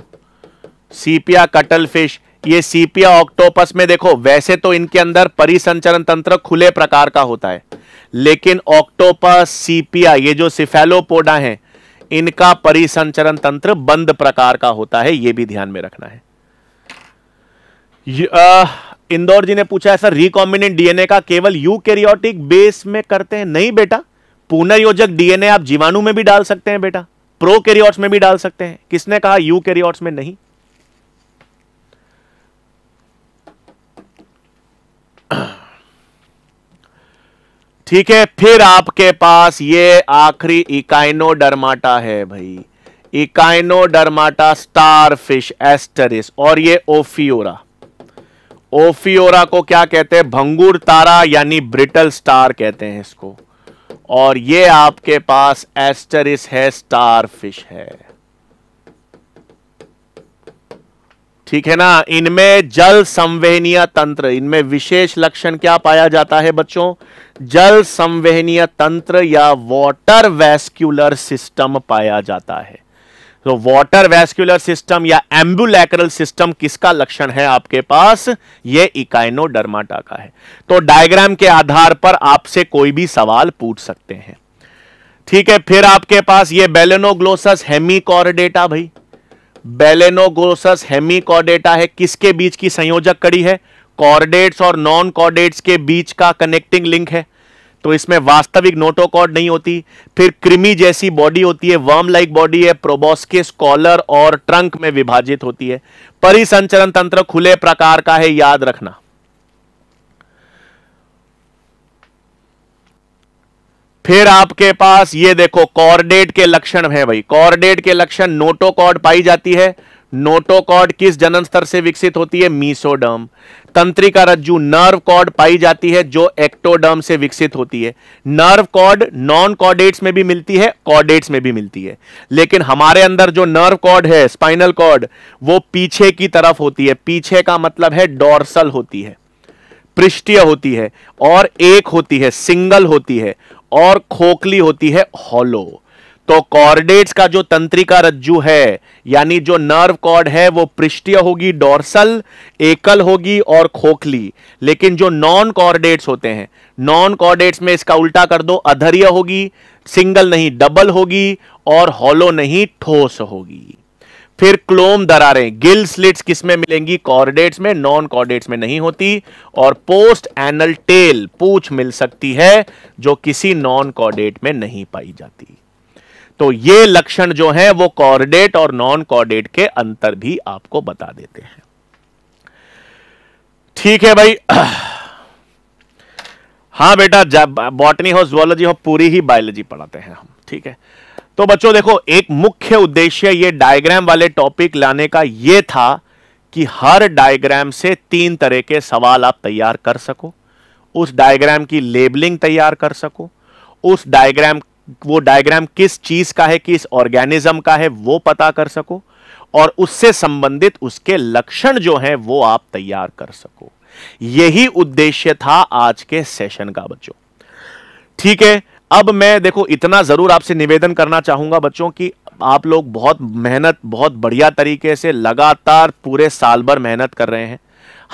सीपिया कटल फिश ये सीपिया ऑक्टोपस में देखो वैसे तो इनके अंदर परिसंचरण तंत्र खुले प्रकार का होता है लेकिन ऑक्टोपस सीपिया ये जो सिफेलोपोडा है इनका परिसंचरण तंत्र बंद प्रकार का होता है ये भी ध्यान में रखना है इंदौर जी ने पूछा ऐसा सर रिकॉम्बिनेंट डीएनए का केवल यूकैरियोटिक बेस में करते हैं नहीं बेटा पुनर्योजक डीएनए आप जीवाणु में भी डाल सकते हैं बेटा प्रोकैरियोट्स में भी डाल सकते हैं किसने कहा यूकैरियोट्स में नहीं [CLEARS THROAT] ठीक है फिर आपके पास ये आखिरी इकाइनो डरमाटा है भाई इकाइनो डरमाटा स्टार फिश एस्टरिस और ये ओफियोरा ओफियोरा को क्या कहते हैं भंगूर तारा यानी ब्रिटल स्टार कहते हैं इसको और ये आपके पास एस्टरिस है स्टार फिश है ठीक है ना इनमें जल संवहनीय तंत्र इनमें विशेष लक्षण क्या पाया जाता है बच्चों जल संवहनीय तंत्र या वॉटर वैस्क्यूलर सिस्टम पाया जाता है तो वॉटर वैस्क्यूलर सिस्टम या एम्बुलैक्रल सिस्टम किसका लक्षण है आपके पास ये इकाइनोडर्माटा का है तो डायग्राम के आधार पर आपसे कोई भी सवाल पूछ सकते हैं ठीक है फिर आपके पास ये बेलेनोग्लोसस हेमिकॉर्डेटा भाई बेलेनोगोसस हेमिकॉर्डेटा है किसके बीच की संयोजक कड़ी है कॉर्डेट्स और नॉन कॉर्डेट्स के बीच का कनेक्टिंग लिंक है तो इसमें वास्तविक नोटोकॉर्ड नहीं होती फिर कृमि जैसी बॉडी होती है वर्म लाइक बॉडी है प्रोबोस्किस कॉलर और ट्रंक में विभाजित होती है परिसंचरण तंत्र खुले प्रकार का है याद रखना फिर आपके पास ये देखो कॉर्डेट के लक्षण है भाई कॉर्डेट के लक्षण नोटोकॉर्ड पाई जाती है नोटोकॉर्ड किस जनन स्तर से विकसित होती है मीसोडर्म तंत्रिका रज्जु नर्व कॉर्ड पाई जाती है जो एक्टोडर्म से विकसित होती है नर्व कॉर्ड नॉन कॉर्डेट्स में भी मिलती है कॉर्डेट्स में भी मिलती है लेकिन हमारे अंदर जो नर्व कॉर्ड है स्पाइनल कॉर्ड वो पीछे की तरफ होती है पीछे का मतलब है डॉर्सल होती है पृष्ठीय होती है और एक होती है सिंगल होती है और खोखली होती है हॉलो तो कॉर्डेट्स का जो तंत्रिका रज्जु है यानी जो नर्व कॉर्ड है वो पृष्ठीय होगी डोर्सल एकल होगी और खोखली लेकिन जो नॉन कॉर्डेट्स होते हैं नॉन कॉर्डेट्स में इसका उल्टा कर दो अधर्य होगी सिंगल नहीं डबल होगी और हॉलो नहीं ठोस होगी फिर क्लोम दरारें गिल स्लिट्स किसमें मिलेंगी कॉर्डेट्स में नॉन कॉर्डेट्स में नहीं होती और पोस्ट एनल टेल पूछ मिल सकती है जो किसी नॉन कॉर्डेट में नहीं पाई जाती तो ये लक्षण जो है वो कॉर्डेट और नॉन कॉर्डेट के अंतर भी आपको बता देते हैं ठीक है भाई हाँ बेटा बॉटनी हो जुअलॉजी हो पूरी ही बायोलॉजी पढ़ाते हैं हम ठीक है तो बच्चों देखो एक मुख्य उद्देश्य ये डायग्राम वाले टॉपिक लाने का ये था कि हर डायग्राम से तीन तरह के सवाल आप तैयार कर सको उस डायग्राम की लेबलिंग तैयार कर सको उस डायग्राम वो डायग्राम किस चीज का है किस ऑर्गेनिज्म का है वो पता कर सको और उससे संबंधित उसके लक्षण जो हैं वो आप तैयार कर सको यही उद्देश्य था आज के सेशन का बच्चों ठीक है अब मैं देखो इतना ज़रूर आपसे निवेदन करना चाहूंगा बच्चों की आप लोग बहुत मेहनत बहुत बढ़िया तरीके से लगातार पूरे साल भर मेहनत कर रहे हैं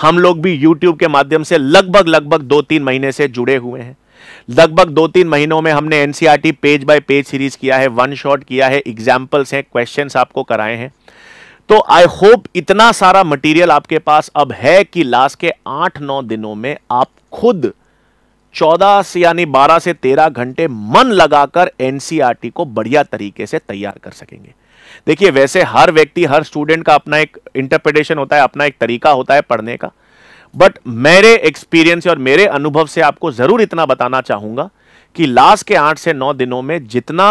हम लोग भी YouTube के माध्यम से लगभग लगभग दो तीन महीने से जुड़े हुए हैं लगभग दो तीन महीनों में हमने NCERT page by page series किया है वन शॉट किया है एग्जाम्पल्स हैं क्वेश्चंस आपको कराए हैं तो आई होप इतना सारा मटेरियल आपके पास अब है कि लास्ट के आठ नौ दिनों में आप खुद 14 से यानी 12 से 13 घंटे मन लगाकर एनसीईआरटी e को बढ़िया तरीके से तैयार कर सकेंगे देखिए वैसे हर व्यक्ति हर स्टूडेंट का अपना एक इंटरप्रिटेशन होता है अपना एक तरीका होता है पढ़ने का बट मेरे एक्सपीरियंस और मेरे अनुभव से आपको जरूर इतना बताना चाहूंगा कि लास्ट के आठ से नौ दिनों में जितना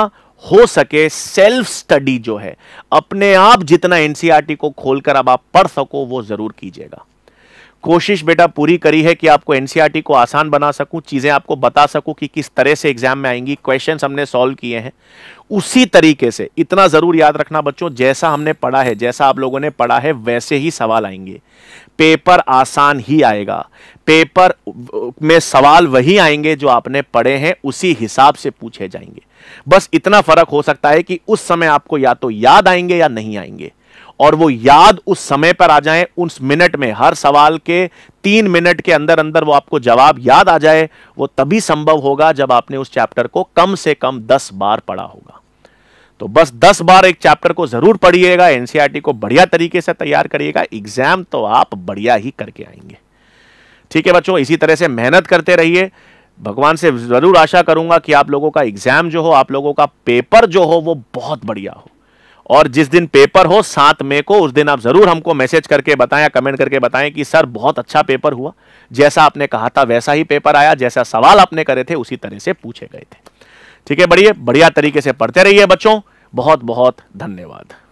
हो सके सेल्फ स्टडी जो है अपने आप जितना एनसीआरटी e को खोलकर अब आप पढ़ सको वो जरूर कीजिएगा कोशिश बेटा पूरी करी है कि आपको एनसीईआरटी e को आसान बना सकूं चीज़ें आपको बता सकूं कि किस तरह से एग्जाम में आएंगी क्वेश्चन हमने सॉल्व किए हैं उसी तरीके से इतना ज़रूर याद रखना बच्चों जैसा हमने पढ़ा है जैसा आप लोगों ने पढ़ा है वैसे ही सवाल आएंगे पेपर आसान ही आएगा पेपर में सवाल वही आएंगे जो आपने पढ़े हैं उसी हिसाब से पूछे जाएंगे बस इतना फर्क हो सकता है कि उस समय आपको या तो याद आएंगे या नहीं आएंगे और वो याद उस समय पर आ जाए उस मिनट में हर सवाल के तीन मिनट के अंदर अंदर वो आपको जवाब याद आ जाए वो तभी संभव होगा जब आपने उस चैप्टर को कम से कम दस बार पढ़ा होगा तो बस दस बार एक चैप्टर को जरूर पढ़िएगा एनसीईआरटी को बढ़िया तरीके से तैयार करिएगा एग्जाम तो आप बढ़िया ही करके आएंगे ठीक है बच्चों इसी तरह से मेहनत करते रहिए भगवान से ज़रूर आशा करूंगा कि आप लोगों का एग्ज़ाम जो हो आप लोगों का पेपर जो हो वो बहुत बढ़िया हो और जिस दिन पेपर हो सात मई को उस दिन आप जरूर हमको मैसेज करके बताएं या कमेंट करके बताएं कि सर बहुत अच्छा पेपर हुआ जैसा आपने कहा था वैसा ही पेपर आया जैसा सवाल आपने करे थे उसी तरह से पूछे गए थे ठीक है बढ़िया बढ़िया तरीके से पढ़ते रहिए बच्चों बहुत बहुत धन्यवाद